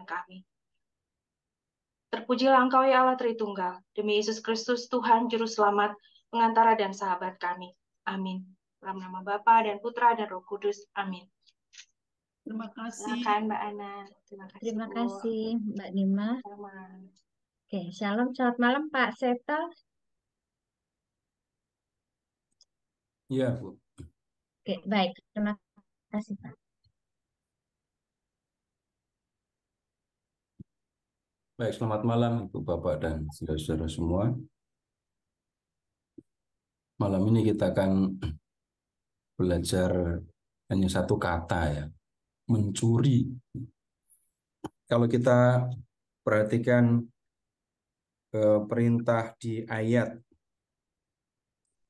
perbuatan kami. Terpujilah Engkau ya Allah Tritunggal, demi Yesus Kristus Tuhan Juru Selamat, pengantara dan sahabat kami. Amin. Dalam nama Bapa dan Putra dan Roh Kudus. Amin. Terima kasih. Silakan Mbak Ana. Terima kasih. Terima kasih Mbak Nima. Sama. Oke, shalom. Selamat malam Pak Seta. Iya, Bu. Oke, baik. Terima kasih Pak. Baik, selamat malam Ibu Bapak dan saudara-saudara semua. Malam ini kita akan belajar hanya satu kata ya, mencuri. Kalau kita perhatikan e, perintah di ayat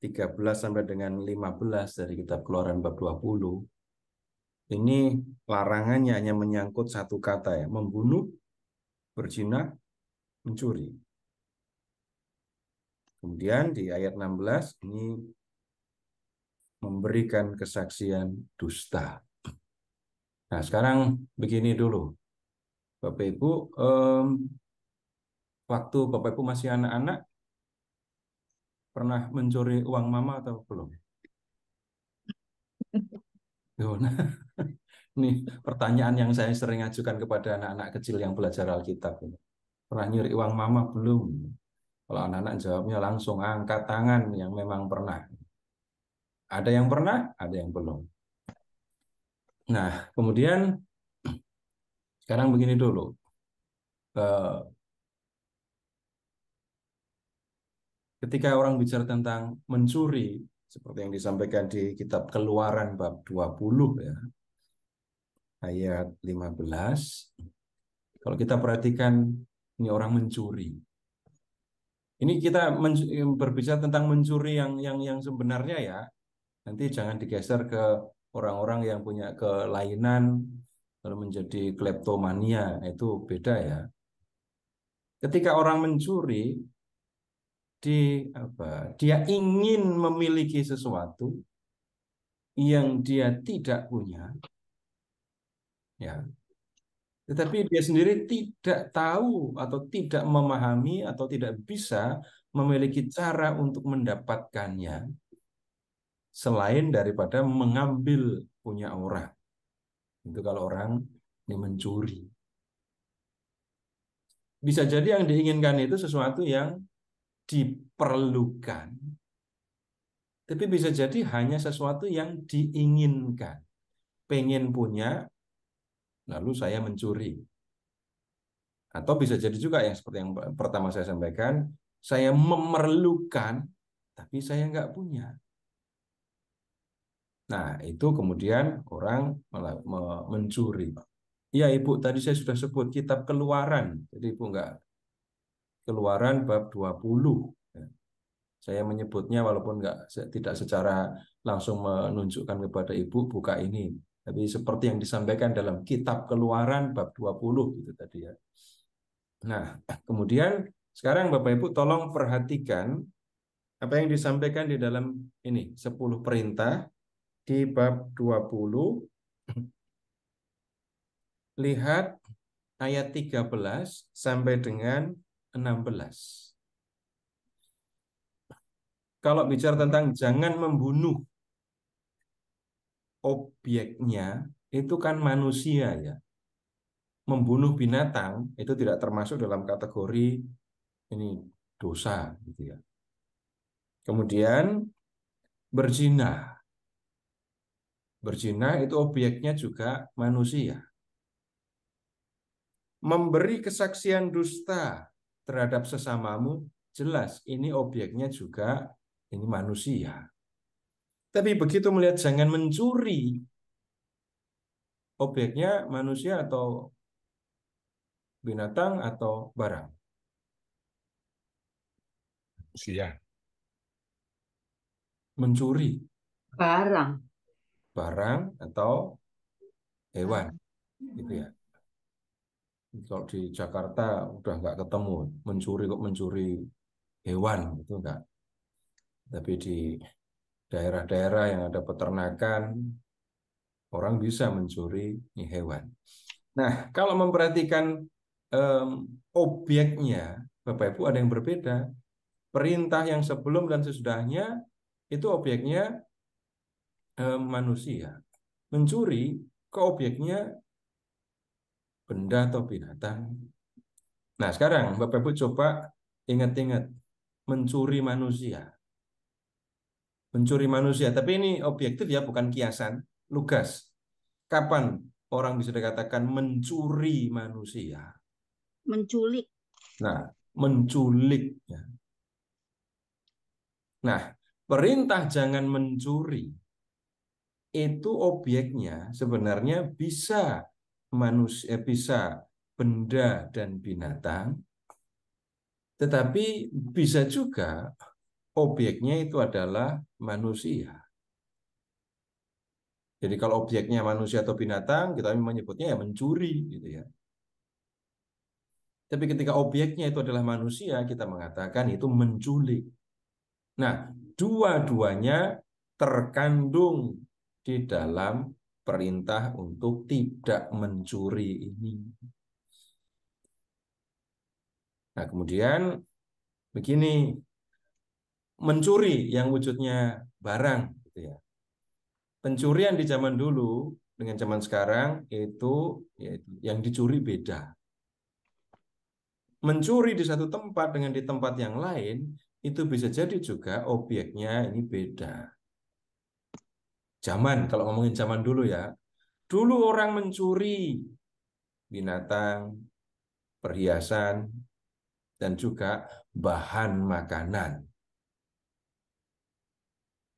13 sampai dengan 15 dari kitab Keluaran bab 20, ini larangannya hanya menyangkut satu kata ya, membunuh, berzina, mencuri. Kemudian di ayat 16 ini memberikan kesaksian dusta. Nah, sekarang begini dulu. Bapak Ibu, um, waktu Bapak Ibu masih anak-anak pernah mencuri uang mama atau belum? Nah, Ini pertanyaan yang saya sering ajukan kepada anak-anak kecil yang belajar Alkitab. ini. Pernah nyuri uang mama? Belum. Kalau anak-anak jawabnya langsung angkat tangan yang memang pernah. Ada yang pernah, ada yang belum. Nah, kemudian sekarang begini dulu. Eh, ketika orang bicara tentang mencuri, seperti yang disampaikan di kitab Keluaran bab 20 ya, ayat 15. Kalau kita perhatikan ini orang mencuri. Ini kita berbicara tentang mencuri yang yang yang sebenarnya ya. Nanti jangan digeser ke orang-orang yang punya kelainan lalu menjadi kleptomania, itu beda ya. Ketika orang mencuri di apa? Dia ingin memiliki sesuatu yang dia tidak punya, ya tetapi dia sendiri tidak tahu atau tidak memahami atau tidak bisa memiliki cara untuk mendapatkannya selain daripada mengambil punya orang itu kalau orang ini mencuri bisa jadi yang diinginkan itu sesuatu yang diperlukan tapi bisa jadi hanya sesuatu yang diinginkan pengen punya lalu saya mencuri. Atau bisa jadi juga yang seperti yang pertama saya sampaikan, saya memerlukan tapi saya nggak punya. Nah, itu kemudian orang mencuri. Ya Ibu, tadi saya sudah sebut kitab keluaran. Jadi Ibu enggak. keluaran bab 20 ya. saya menyebutnya walaupun enggak, tidak secara langsung menunjukkan kepada ibu buka ini tapi seperti yang disampaikan dalam kitab keluaran bab 20 gitu tadi ya. Nah, kemudian sekarang Bapak Ibu tolong perhatikan apa yang disampaikan di dalam ini 10 perintah di bab 20 lihat ayat 13 sampai dengan 16. Kalau bicara tentang jangan membunuh objeknya itu kan manusia ya. Membunuh binatang itu tidak termasuk dalam kategori ini dosa gitu ya. Kemudian berzina. Berzina itu objeknya juga manusia. Memberi kesaksian dusta terhadap sesamamu jelas ini objeknya juga ini manusia. Tapi begitu melihat jangan mencuri objeknya manusia atau binatang atau barang. Sia. Mencuri. Barang. Barang atau hewan. Ah. Gitu ya. Kalau di Jakarta udah nggak ketemu mencuri kok mencuri hewan itu enggak. Tapi di daerah-daerah yang ada peternakan, orang bisa mencuri hewan. Nah, kalau memperhatikan um, obyeknya, Bapak Ibu ada yang berbeda. Perintah yang sebelum dan sesudahnya itu obyeknya um, manusia. Mencuri ke obyeknya benda atau binatang. Nah, sekarang Bapak Ibu coba ingat-ingat mencuri manusia mencuri manusia. Tapi ini objektif ya, bukan kiasan, lugas. Kapan orang bisa dikatakan mencuri manusia? Menculik. Nah, menculik. Ya. Nah, perintah jangan mencuri itu objeknya sebenarnya bisa manusia eh, bisa benda dan binatang tetapi bisa juga objeknya itu adalah manusia. Jadi kalau objeknya manusia atau binatang, kita menyebutnya ya mencuri gitu ya. Tapi ketika objeknya itu adalah manusia, kita mengatakan itu menculik. Nah, dua-duanya terkandung di dalam perintah untuk tidak mencuri ini. Nah, kemudian begini, mencuri yang wujudnya barang gitu ya. Pencurian di zaman dulu dengan zaman sekarang itu yaitu yang dicuri beda. Mencuri di satu tempat dengan di tempat yang lain itu bisa jadi juga obyeknya ini beda. Zaman kalau ngomongin zaman dulu ya. Dulu orang mencuri binatang, perhiasan, dan juga bahan makanan.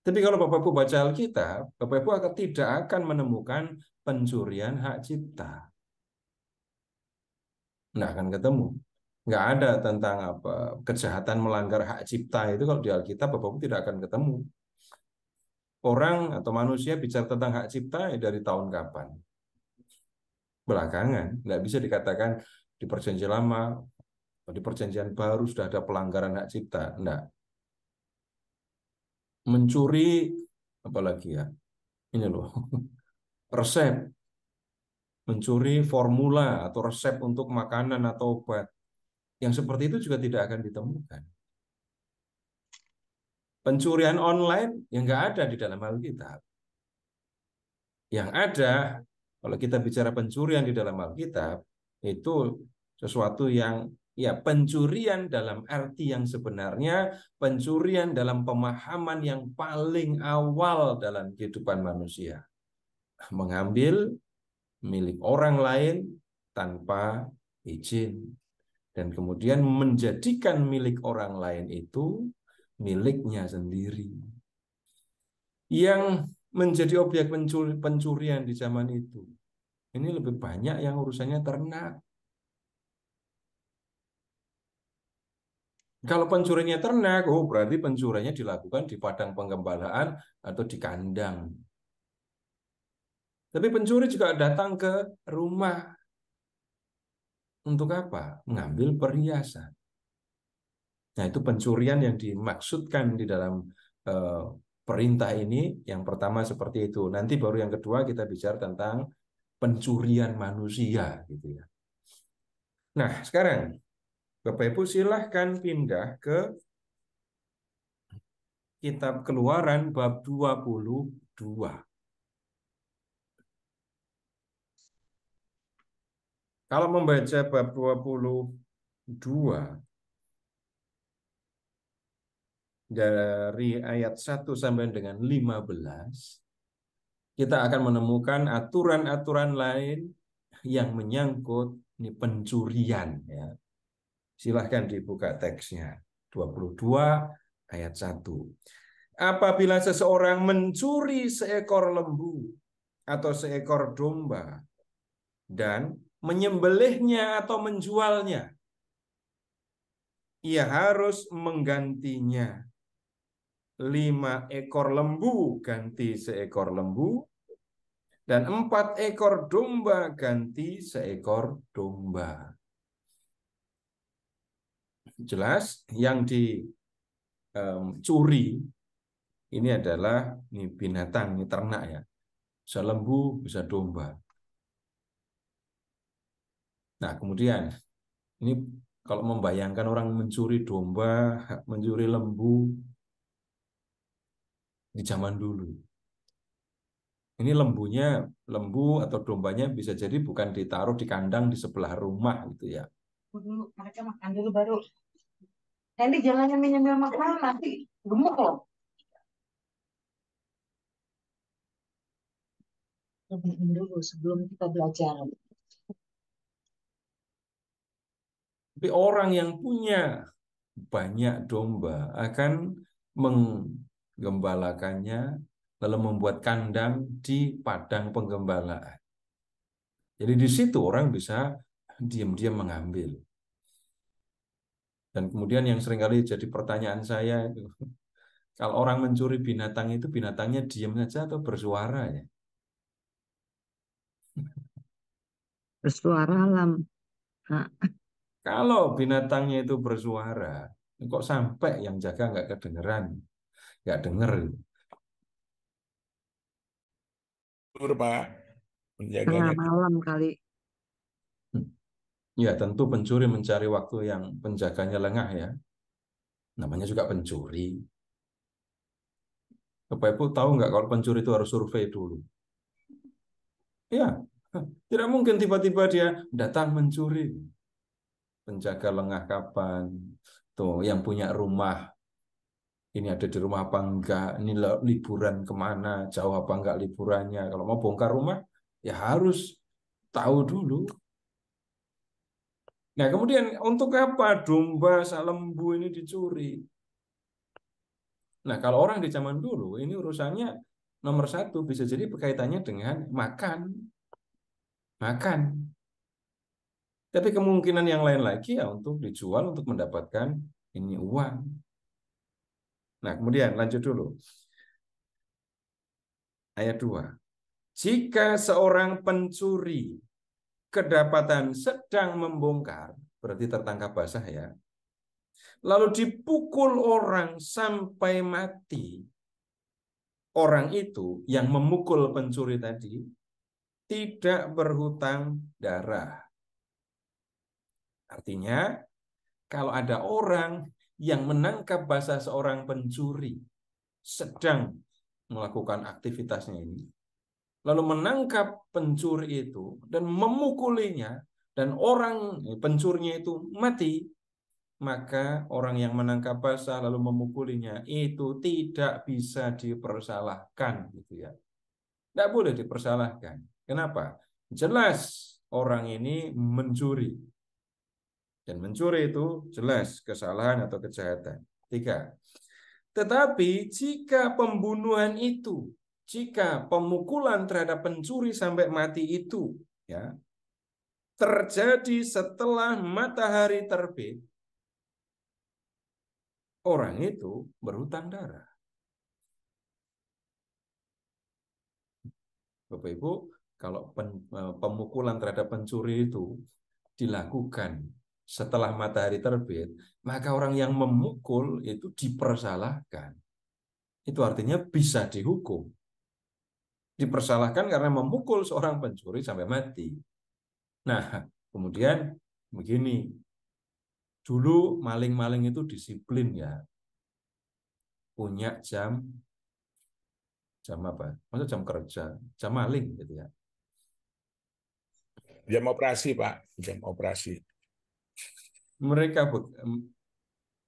Tapi kalau Bapak Ibu baca Alkitab, Bapak Ibu akan tidak akan menemukan pencurian hak cipta. Nggak akan ketemu. Nggak ada tentang apa kejahatan melanggar hak cipta itu kalau di Alkitab Bapak Ibu tidak akan ketemu. Orang atau manusia bicara tentang hak cipta ya, dari tahun kapan? Belakangan. Nggak bisa dikatakan di perjanjian lama, di perjanjian baru sudah ada pelanggaran hak cipta. Nggak mencuri apalagi ya ini loh resep mencuri formula atau resep untuk makanan atau obat yang seperti itu juga tidak akan ditemukan pencurian online yang enggak ada di dalam Alkitab yang ada kalau kita bicara pencurian di dalam Alkitab itu sesuatu yang ya pencurian dalam arti yang sebenarnya, pencurian dalam pemahaman yang paling awal dalam kehidupan manusia. Mengambil milik orang lain tanpa izin dan kemudian menjadikan milik orang lain itu miliknya sendiri. Yang menjadi objek pencurian di zaman itu. Ini lebih banyak yang urusannya ternak Kalau pencurinya ternak, oh berarti pencurinya dilakukan di padang penggembalaan atau di kandang. Tapi pencuri juga datang ke rumah. Untuk apa? Mengambil perhiasan. Nah, itu pencurian yang dimaksudkan di dalam eh, perintah ini. Yang pertama seperti itu. Nanti baru yang kedua kita bicara tentang pencurian manusia gitu ya. Nah, sekarang Bapak Ibu silahkan pindah ke kitab keluaran bab 22. Kalau membaca bab 22 dari ayat 1 sampai dengan 15 kita akan menemukan aturan-aturan lain yang menyangkut ini pencurian ya Silahkan dibuka teksnya. 22 ayat 1. Apabila seseorang mencuri seekor lembu atau seekor domba dan menyembelihnya atau menjualnya, ia harus menggantinya lima ekor lembu ganti seekor lembu dan empat ekor domba ganti seekor domba jelas yang dicuri ini adalah ini binatang, ini ternak ya. Bisa lembu, bisa domba. Nah, kemudian ini kalau membayangkan orang mencuri domba, mencuri lembu di zaman dulu. Ini lembunya, lembu atau dombanya bisa jadi bukan ditaruh di kandang di sebelah rumah gitu ya. Dulu mereka makan dulu baru Nanti jangan nyemil-nyemil makanan, nanti gemuk loh. Rebahin dulu sebelum kita belajar. Tapi orang yang punya banyak domba akan menggembalakannya lalu membuat kandang di padang penggembalaan. Jadi di situ orang bisa diam-diam mengambil. Dan kemudian yang seringkali jadi pertanyaan saya, itu, kalau orang mencuri binatang itu binatangnya diam saja atau bersuara ya? Bersuara lam. Ah. Kalau binatangnya itu bersuara, kok sampai yang jaga nggak kedengeran, nggak denger. Pak. Menjaga Tengah malam kali. Ya tentu pencuri mencari waktu yang penjaganya lengah ya. Namanya juga pencuri. Bapak Ibu tahu nggak kalau pencuri itu harus survei dulu? Ya, tidak mungkin tiba-tiba dia datang mencuri. Penjaga lengah kapan? Tuh, yang punya rumah ini ada di rumah apa enggak, ini liburan kemana, jauh apa enggak liburannya. Kalau mau bongkar rumah, ya harus tahu dulu Nah, kemudian untuk apa domba lembu ini dicuri? Nah, kalau orang di zaman dulu, ini urusannya nomor satu bisa jadi berkaitannya dengan makan. Makan. Tapi kemungkinan yang lain lagi ya untuk dijual untuk mendapatkan ini uang. Nah, kemudian lanjut dulu. Ayat 2. Jika seorang pencuri kedapatan sedang membongkar, berarti tertangkap basah ya. Lalu dipukul orang sampai mati. Orang itu yang memukul pencuri tadi tidak berhutang darah. Artinya, kalau ada orang yang menangkap basah seorang pencuri sedang melakukan aktivitasnya ini, lalu menangkap pencuri itu dan memukulinya dan orang eh, pencurnya itu mati, maka orang yang menangkap basah lalu memukulinya itu tidak bisa dipersalahkan gitu ya. Tidak boleh dipersalahkan. Kenapa? Jelas orang ini mencuri. Dan mencuri itu jelas kesalahan atau kejahatan. Tiga. Tetapi jika pembunuhan itu jika pemukulan terhadap pencuri sampai mati itu ya terjadi setelah matahari terbit, orang itu berhutang darah. Bapak Ibu, kalau pen, e, pemukulan terhadap pencuri itu dilakukan setelah matahari terbit, maka orang yang memukul itu dipersalahkan. Itu artinya bisa dihukum dipersalahkan karena memukul seorang pencuri sampai mati. Nah, kemudian begini. Dulu maling-maling itu disiplin ya. Punya jam jam apa? Maksudnya jam kerja, jam maling gitu ya. Jam operasi, Pak. Jam operasi. Mereka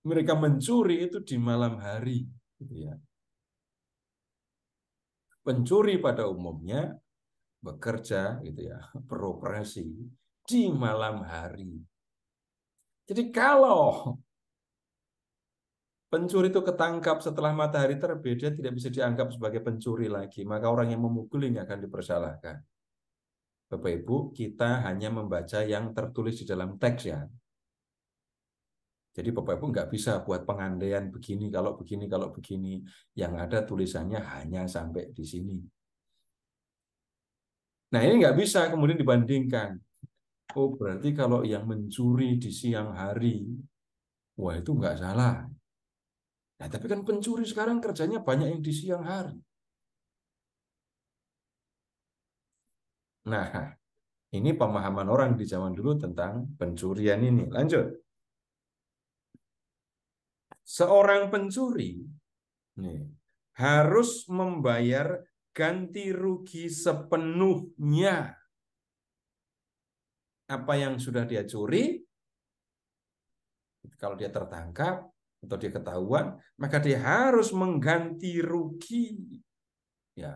mereka mencuri itu di malam hari gitu ya pencuri pada umumnya bekerja gitu ya, beroperasi di malam hari. Jadi kalau pencuri itu ketangkap setelah matahari terbit, dia tidak bisa dianggap sebagai pencuri lagi. Maka orang yang memukulinya akan dipersalahkan. Bapak Ibu, kita hanya membaca yang tertulis di dalam teks ya. Jadi Bapak Ibu nggak bisa buat pengandaian begini, kalau begini, kalau begini. Yang ada tulisannya hanya sampai di sini. Nah ini nggak bisa kemudian dibandingkan. Oh berarti kalau yang mencuri di siang hari, wah itu nggak salah. Nah tapi kan pencuri sekarang kerjanya banyak yang di siang hari. Nah, ini pemahaman orang di zaman dulu tentang pencurian ini. Lanjut seorang pencuri harus membayar ganti rugi sepenuhnya apa yang sudah dia curi kalau dia tertangkap atau dia ketahuan maka dia harus mengganti rugi ya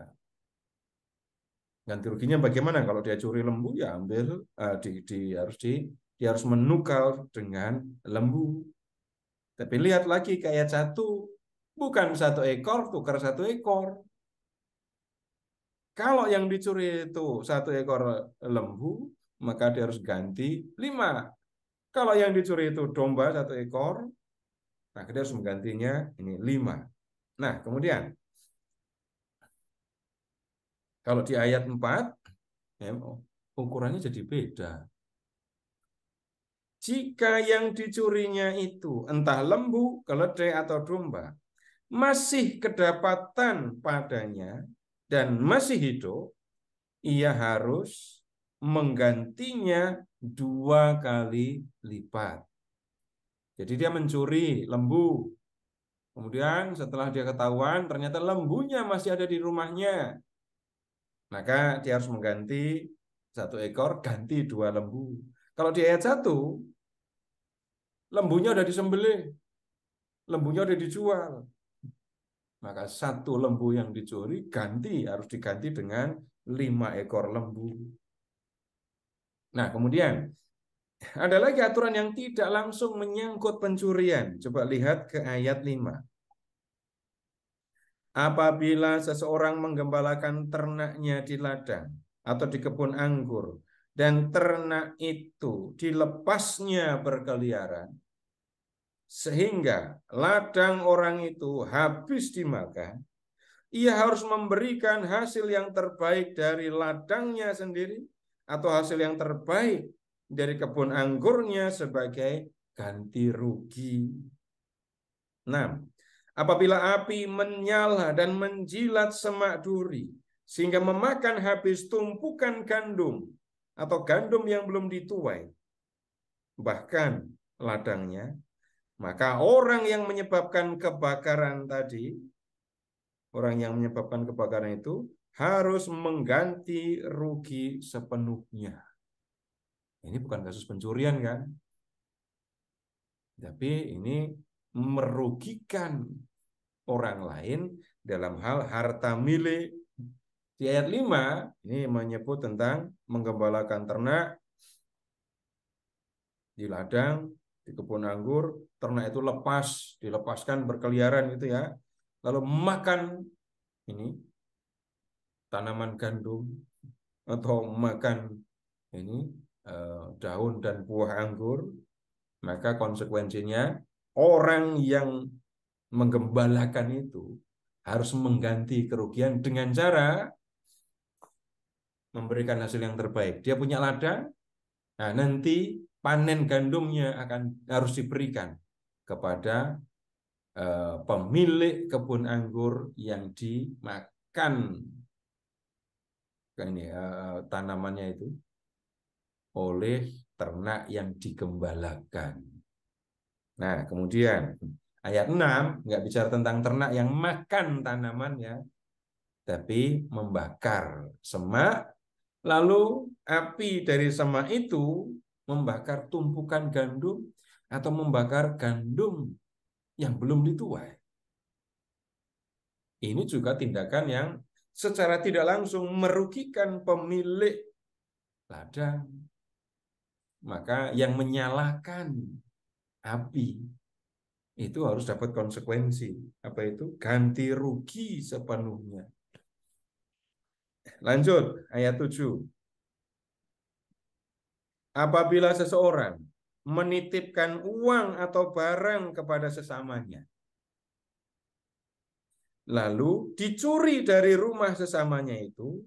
ganti ruginya bagaimana kalau dia curi lembu ya ambil uh, di, di harus di dia harus menukar dengan lembu tapi lihat lagi ke ayat 1, bukan satu ekor tukar satu ekor. Kalau yang dicuri itu satu ekor lembu, maka dia harus ganti lima. Kalau yang dicuri itu domba satu ekor, nah dia harus menggantinya ini lima. Nah, kemudian kalau di ayat 4, ya, ukurannya jadi beda jika yang dicurinya itu entah lembu, keledai, atau domba, masih kedapatan padanya dan masih hidup, ia harus menggantinya dua kali lipat. Jadi dia mencuri lembu. Kemudian setelah dia ketahuan, ternyata lembunya masih ada di rumahnya. Maka dia harus mengganti satu ekor, ganti dua lembu. Kalau di ayat satu Lembunya udah disembelih. Lembunya udah dijual. Maka satu lembu yang dicuri ganti harus diganti dengan lima ekor lembu. Nah, kemudian ada lagi aturan yang tidak langsung menyangkut pencurian. Coba lihat ke ayat 5. Apabila seseorang menggembalakan ternaknya di ladang atau di kebun anggur dan ternak itu dilepasnya berkeliaran, sehingga ladang orang itu habis dimakan, ia harus memberikan hasil yang terbaik dari ladangnya sendiri atau hasil yang terbaik dari kebun anggurnya sebagai ganti rugi. 6. Nah, apabila api menyala dan menjilat semak duri, sehingga memakan habis tumpukan gandum atau gandum yang belum dituai, bahkan ladangnya, maka orang yang menyebabkan kebakaran tadi, orang yang menyebabkan kebakaran itu harus mengganti rugi sepenuhnya. Ini bukan kasus pencurian kan? Tapi ini merugikan orang lain dalam hal harta milik. Di ayat 5 ini menyebut tentang menggembalakan ternak di ladang, di kebun anggur, ternak itu lepas, dilepaskan berkeliaran gitu ya. Lalu makan ini tanaman gandum atau makan ini eh, daun dan buah anggur, maka konsekuensinya orang yang menggembalakan itu harus mengganti kerugian dengan cara memberikan hasil yang terbaik. Dia punya ladang, nah nanti panen gandumnya akan harus diberikan kepada eh, pemilik kebun anggur yang dimakan ini eh, tanamannya itu oleh ternak yang digembalakan. Nah, kemudian ayat 6 nggak bicara tentang ternak yang makan tanamannya tapi membakar semak lalu api dari semak itu membakar tumpukan gandum atau membakar gandum yang belum dituai. Ini juga tindakan yang secara tidak langsung merugikan pemilik ladang. Maka yang menyalahkan api itu harus dapat konsekuensi. Apa itu? Ganti rugi sepenuhnya. Lanjut, ayat 7. Apabila seseorang menitipkan uang atau barang kepada sesamanya. Lalu dicuri dari rumah sesamanya itu,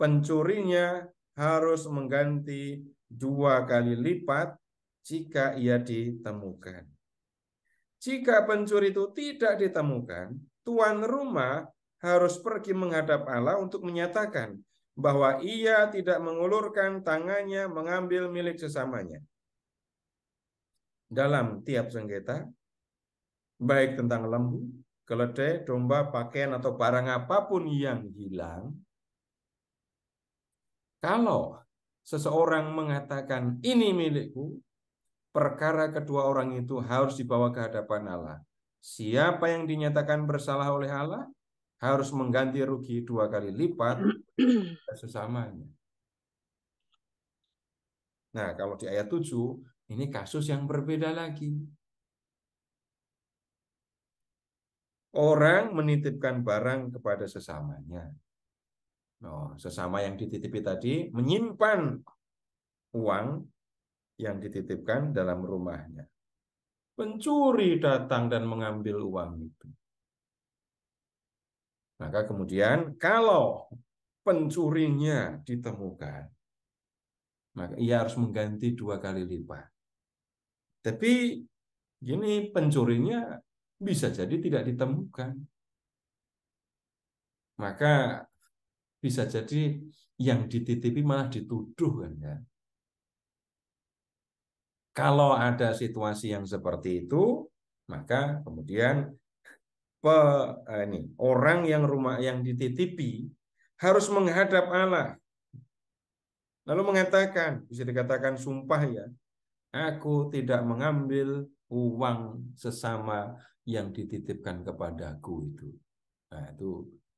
pencurinya harus mengganti dua kali lipat jika ia ditemukan. Jika pencuri itu tidak ditemukan, tuan rumah harus pergi menghadap Allah untuk menyatakan bahwa ia tidak mengulurkan tangannya mengambil milik sesamanya dalam tiap sengketa, baik tentang lembu, keledai, domba, pakaian, atau barang apapun yang hilang, kalau seseorang mengatakan ini milikku, perkara kedua orang itu harus dibawa ke hadapan Allah. Siapa yang dinyatakan bersalah oleh Allah harus mengganti rugi dua kali lipat sesamanya. Nah, kalau di ayat 7, ini kasus yang berbeda lagi. Orang menitipkan barang kepada sesamanya. Oh, sesama yang dititipi tadi menyimpan uang yang dititipkan dalam rumahnya. Pencuri datang dan mengambil uang itu. Maka kemudian kalau pencurinya ditemukan, maka ia harus mengganti dua kali lipat. Tapi gini pencurinya bisa jadi tidak ditemukan. Maka bisa jadi yang dititipi malah dituduh kan ya. Kalau ada situasi yang seperti itu, maka kemudian pe, eh, ini, orang yang rumah yang dititipi harus menghadap Allah. Lalu mengatakan, bisa dikatakan sumpah ya, Aku tidak mengambil uang sesama yang dititipkan kepadaku itu. Nah, itu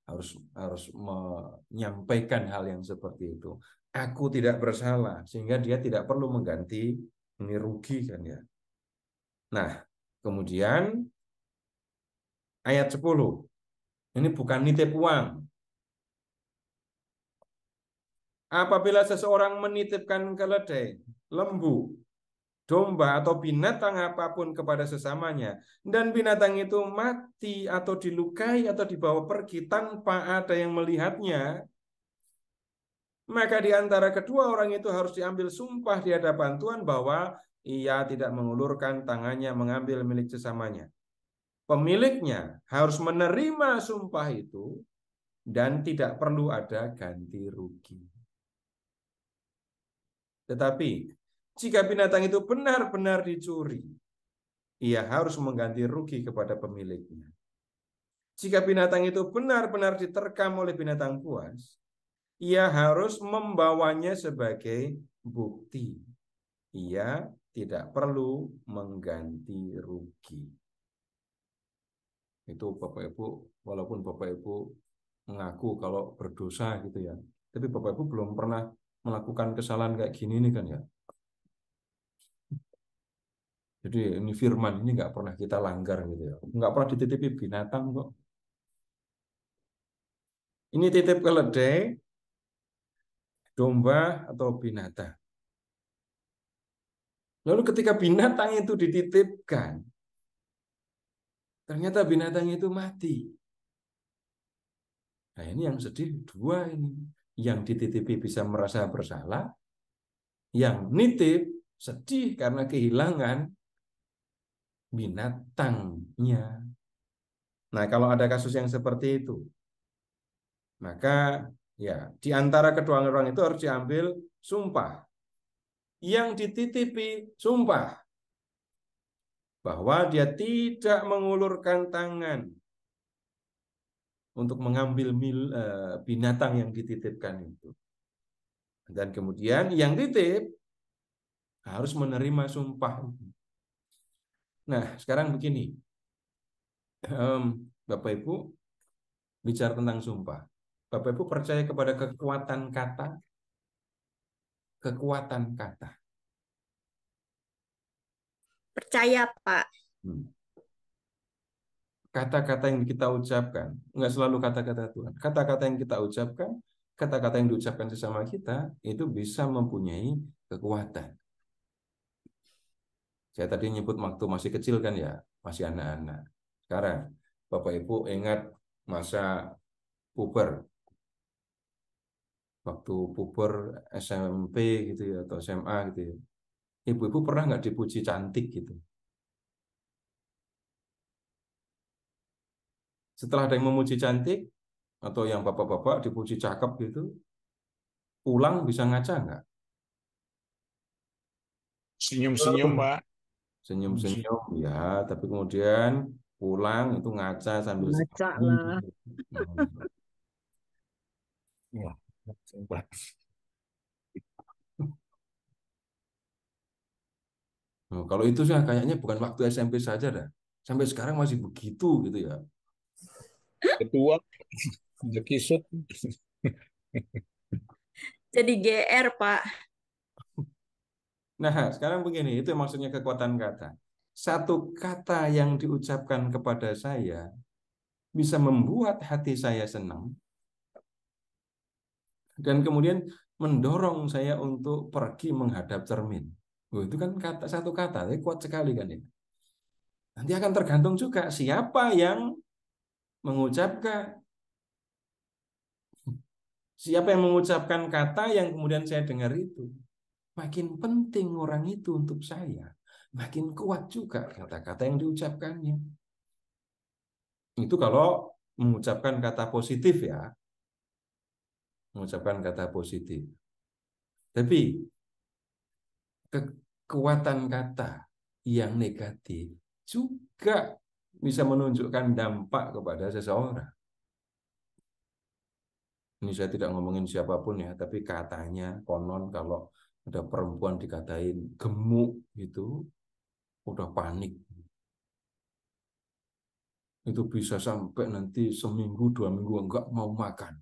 harus harus menyampaikan hal yang seperti itu. Aku tidak bersalah sehingga dia tidak perlu mengganti ini rugi kan ya. Nah, kemudian ayat 10. Ini bukan nitip uang. Apabila seseorang menitipkan keledai, lembu domba atau binatang apapun kepada sesamanya dan binatang itu mati atau dilukai atau dibawa pergi tanpa ada yang melihatnya maka di antara kedua orang itu harus diambil sumpah di hadapan Tuhan bahwa ia tidak mengulurkan tangannya mengambil milik sesamanya pemiliknya harus menerima sumpah itu dan tidak perlu ada ganti rugi tetapi jika binatang itu benar-benar dicuri, ia harus mengganti rugi kepada pemiliknya. Jika binatang itu benar-benar diterkam oleh binatang buas, ia harus membawanya sebagai bukti. Ia tidak perlu mengganti rugi. Itu Bapak Ibu, walaupun Bapak Ibu mengaku kalau berdosa gitu ya, tapi Bapak Ibu belum pernah melakukan kesalahan kayak gini nih kan ya. Jadi ini firman ini nggak pernah kita langgar gitu ya. Nggak pernah dititipi binatang kok. Ini titip keledai, domba atau binatang. Lalu ketika binatang itu dititipkan, ternyata binatang itu mati. Nah ini yang sedih dua ini. Yang dititipi bisa merasa bersalah, yang nitip sedih karena kehilangan binatangnya. Nah, kalau ada kasus yang seperti itu, maka ya di antara kedua orang itu harus diambil sumpah. Yang dititipi sumpah bahwa dia tidak mengulurkan tangan untuk mengambil mil, eh, binatang yang dititipkan itu. Dan kemudian yang titip harus menerima sumpah itu. Nah, sekarang begini. Um, Bapak Ibu bicara tentang sumpah. Bapak Ibu percaya kepada kekuatan kata? Kekuatan kata. Percaya, Pak. Hmm. kata-kata yang kita ucapkan, nggak selalu kata-kata Tuhan. Kata-kata yang kita ucapkan, kata-kata yang diucapkan sesama kita, itu bisa mempunyai kekuatan. Saya tadi nyebut waktu masih kecil kan ya, masih anak-anak. Sekarang Bapak Ibu ingat masa puber. Waktu puber SMP gitu ya atau SMA gitu ya. Ibu-ibu pernah nggak dipuji cantik gitu? Setelah ada yang memuji cantik, atau yang bapak-bapak dipuji cakep gitu, pulang bisa ngaca nggak? Senyum-senyum, Pak senyum-senyum ya, tapi kemudian pulang itu ngaca sambil ngaca lah. Nah, kalau itu sih kayaknya bukan waktu SMP saja dah. Sampai sekarang masih begitu gitu ya. Ketua kisut. Jadi GR, Pak. Nah, sekarang begini, itu maksudnya kekuatan kata. Satu kata yang diucapkan kepada saya bisa membuat hati saya senang dan kemudian mendorong saya untuk pergi menghadap cermin. Oh, itu kan kata satu kata, tapi kuat sekali kan ini. Nanti akan tergantung juga siapa yang mengucapkan siapa yang mengucapkan kata yang kemudian saya dengar itu makin penting orang itu untuk saya, makin kuat juga kata-kata yang diucapkannya. Itu kalau mengucapkan kata positif ya. Mengucapkan kata positif. Tapi kekuatan kata yang negatif juga bisa menunjukkan dampak kepada seseorang. Ini saya tidak ngomongin siapapun ya, tapi katanya konon kalau ada perempuan dikatain gemuk itu udah panik itu bisa sampai nanti seminggu dua minggu enggak mau makan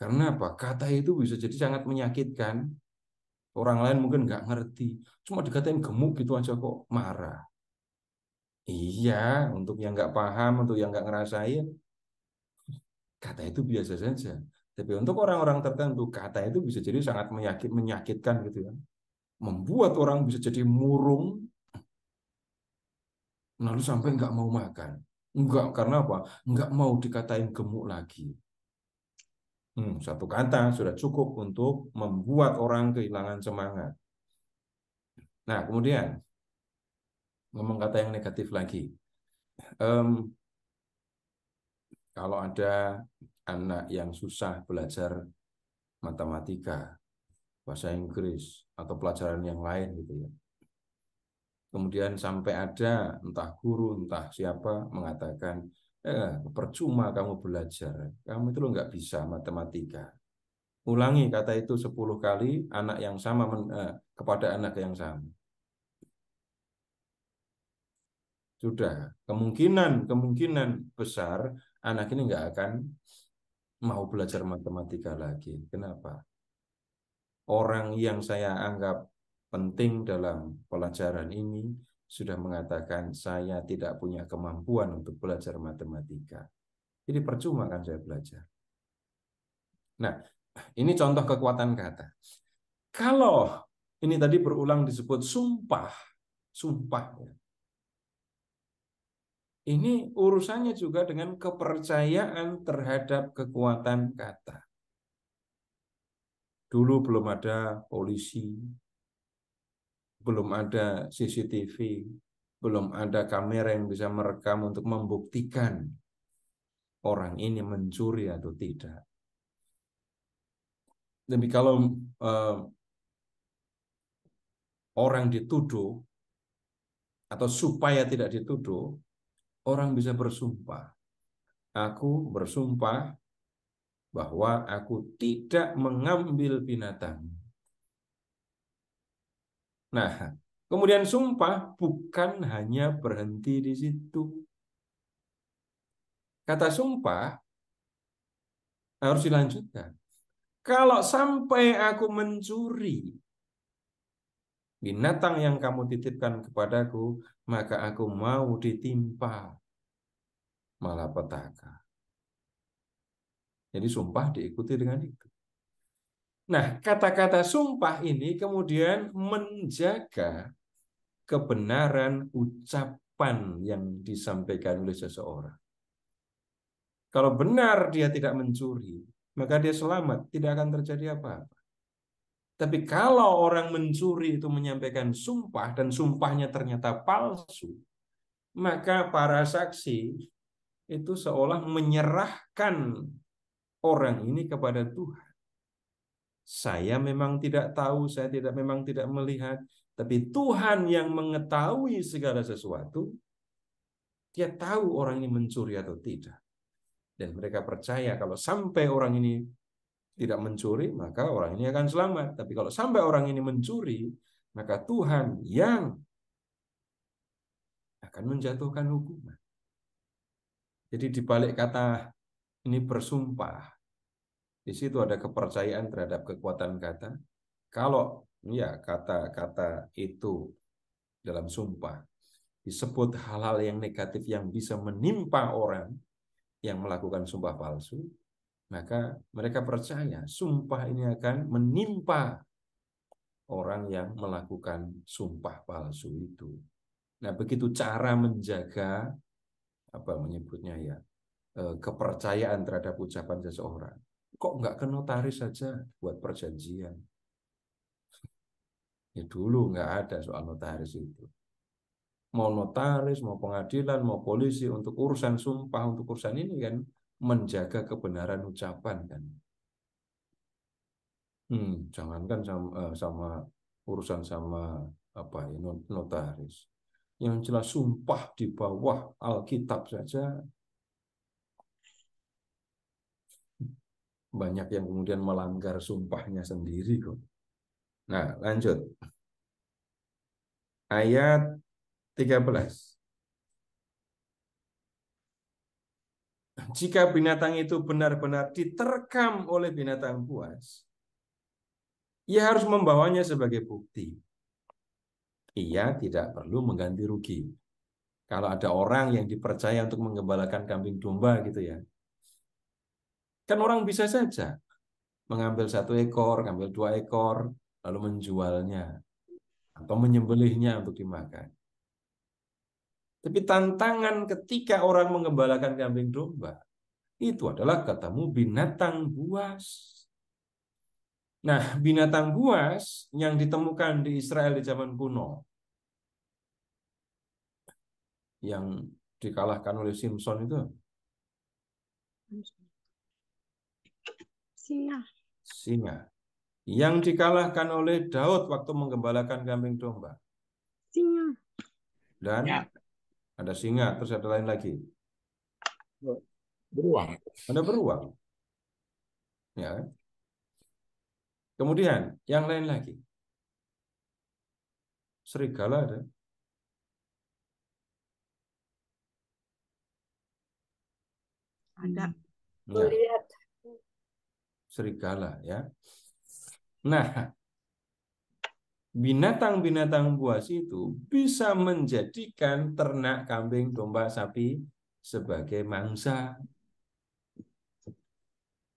karena apa kata itu bisa jadi sangat menyakitkan orang lain mungkin enggak ngerti cuma dikatain gemuk gitu aja kok marah iya untuk yang enggak paham untuk yang enggak ngerasain kata itu biasa saja tapi untuk hmm. orang-orang tertentu kata itu bisa jadi sangat menyakit, menyakitkan gitu ya. Membuat orang bisa jadi murung, lalu sampai nggak mau makan. Enggak, karena apa? Enggak mau dikatain gemuk lagi. Hmm, satu kata sudah cukup untuk membuat orang kehilangan semangat. Nah, kemudian ngomong kata yang negatif lagi. Um, kalau ada anak yang susah belajar matematika, bahasa Inggris, atau pelajaran yang lain gitu ya. Kemudian sampai ada entah guru, entah siapa mengatakan, eh, percuma kamu belajar, kamu itu lo nggak bisa matematika. Ulangi kata itu 10 kali, anak yang sama men, eh, kepada anak yang sama. Sudah, kemungkinan kemungkinan besar anak ini nggak akan mau belajar matematika lagi. Kenapa? Orang yang saya anggap penting dalam pelajaran ini sudah mengatakan saya tidak punya kemampuan untuk belajar matematika. Jadi percuma kan saya belajar. Nah, ini contoh kekuatan kata. Kalau ini tadi berulang disebut sumpah, sumpah ya ini urusannya juga dengan kepercayaan terhadap kekuatan kata. Dulu belum ada polisi, belum ada CCTV, belum ada kamera yang bisa merekam untuk membuktikan orang ini mencuri atau tidak. Tapi kalau eh, orang dituduh atau supaya tidak dituduh, orang bisa bersumpah. Aku bersumpah bahwa aku tidak mengambil binatang. Nah, kemudian sumpah bukan hanya berhenti di situ. Kata sumpah harus dilanjutkan. Kalau sampai aku mencuri binatang yang kamu titipkan kepadaku, maka aku mau ditimpa malapetaka. Jadi sumpah diikuti dengan itu. Nah, kata-kata sumpah ini kemudian menjaga kebenaran ucapan yang disampaikan oleh seseorang. Kalau benar dia tidak mencuri, maka dia selamat, tidak akan terjadi apa-apa. Tapi kalau orang mencuri itu menyampaikan sumpah dan sumpahnya ternyata palsu, maka para saksi itu seolah menyerahkan orang ini kepada Tuhan. Saya memang tidak tahu, saya tidak memang tidak melihat, tapi Tuhan yang mengetahui segala sesuatu, dia tahu orang ini mencuri atau tidak. Dan mereka percaya kalau sampai orang ini tidak mencuri, maka orang ini akan selamat. Tapi kalau sampai orang ini mencuri, maka Tuhan yang akan menjatuhkan hukuman. Jadi di balik kata ini bersumpah, di situ ada kepercayaan terhadap kekuatan kata. Kalau ya kata-kata itu dalam sumpah disebut hal-hal yang negatif yang bisa menimpa orang yang melakukan sumpah palsu, maka mereka percaya sumpah ini akan menimpa orang yang melakukan sumpah palsu itu. Nah, begitu cara menjaga apa menyebutnya ya eh, kepercayaan terhadap ucapan seseorang. Kok nggak ke notaris saja buat perjanjian? Ya dulu nggak ada soal notaris itu. Mau notaris, mau pengadilan, mau polisi untuk urusan sumpah, untuk urusan ini kan menjaga kebenaran ucapan kan. Hmm, jangankan sama, eh, sama urusan sama apa ya notaris. Yang jelas sumpah di bawah Alkitab saja banyak yang kemudian melanggar sumpahnya sendiri kok. Nah, lanjut. Ayat 13. Jika binatang itu benar-benar diterkam oleh binatang buas, ia harus membawanya sebagai bukti. Ia tidak perlu mengganti rugi. Kalau ada orang yang dipercaya untuk menggembalakan kambing domba gitu ya, kan orang bisa saja mengambil satu ekor, mengambil dua ekor, lalu menjualnya atau menyembelihnya untuk dimakan. Tapi tantangan ketika orang mengembalakan kambing domba itu adalah ketemu binatang buas. Nah, binatang buas yang ditemukan di Israel di zaman kuno yang dikalahkan oleh Simpson itu singa. Singa. Yang dikalahkan oleh Daud waktu menggembalakan kambing domba. Singa. Dan ya ada singa, terus ada lain lagi. Beruang. Ada beruang. Ya. Kemudian yang lain lagi. Serigala ada. Ada. Ya. Serigala ya. Nah, binatang-binatang buas itu bisa menjadikan ternak kambing, domba, sapi sebagai mangsa.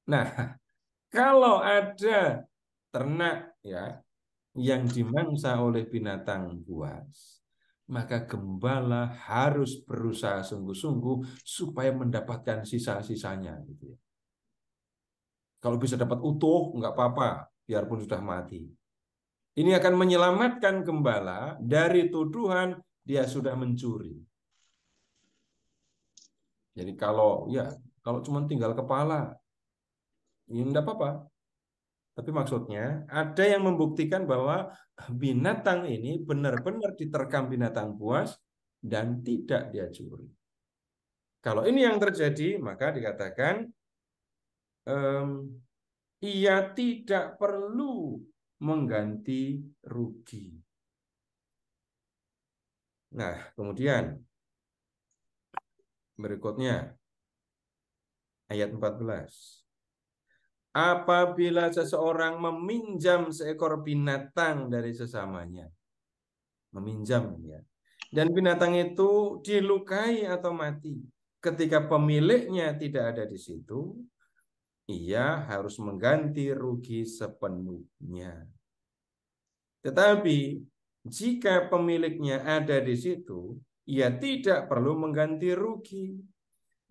Nah, kalau ada ternak ya yang dimangsa oleh binatang buas, maka gembala harus berusaha sungguh-sungguh supaya mendapatkan sisa-sisanya gitu ya. Kalau bisa dapat utuh nggak apa-apa, biarpun sudah mati. Ini akan menyelamatkan gembala dari tuduhan dia sudah mencuri. Jadi kalau ya kalau cuma tinggal kepala, ya tidak apa-apa. Tapi maksudnya ada yang membuktikan bahwa binatang ini benar-benar diterkam binatang buas dan tidak dia curi. Kalau ini yang terjadi, maka dikatakan um, ia tidak perlu mengganti rugi. Nah, kemudian berikutnya ayat 14. Apabila seseorang meminjam seekor binatang dari sesamanya, meminjam ya, dan binatang itu dilukai atau mati, ketika pemiliknya tidak ada di situ, ia harus mengganti rugi sepenuhnya. Tetapi jika pemiliknya ada di situ, ia tidak perlu mengganti rugi.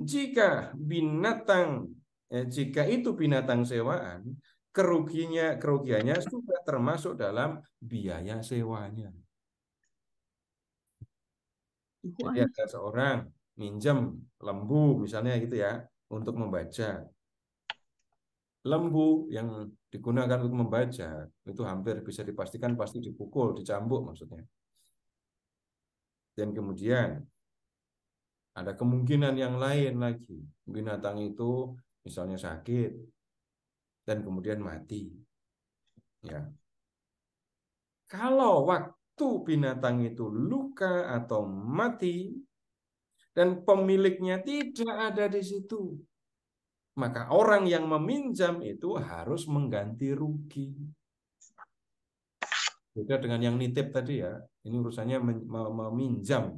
Jika binatang, eh, jika itu binatang sewaan, kerugiannya kerugiannya sudah termasuk dalam biaya sewanya. Jadi ada seorang minjem lembu misalnya gitu ya untuk membaca lembu yang digunakan untuk membaca itu hampir bisa dipastikan pasti dipukul, dicambuk maksudnya. Dan kemudian ada kemungkinan yang lain lagi. Binatang itu misalnya sakit dan kemudian mati. Ya. Kalau waktu binatang itu luka atau mati dan pemiliknya tidak ada di situ, maka orang yang meminjam itu harus mengganti rugi. Beda dengan yang nitip tadi ya, ini urusannya meminjam.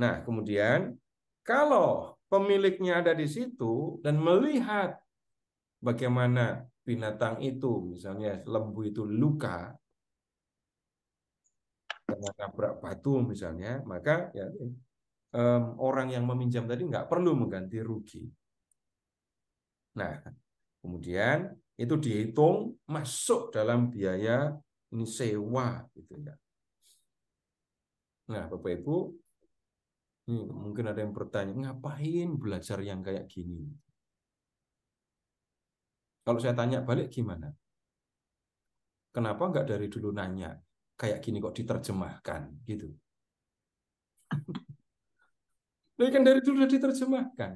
Nah, kemudian kalau pemiliknya ada di situ dan melihat bagaimana binatang itu, misalnya lembu itu luka karena nabrak batu misalnya, maka ya, orang yang meminjam tadi nggak perlu mengganti rugi Nah, kemudian itu dihitung masuk dalam biaya ini sewa gitu ya. Nah, Bapak Ibu, ini mungkin ada yang bertanya, ngapain belajar yang kayak gini? Kalau saya tanya balik gimana? Kenapa nggak dari dulu nanya? Kayak gini kok diterjemahkan gitu. Dari kan dari dulu sudah diterjemahkan.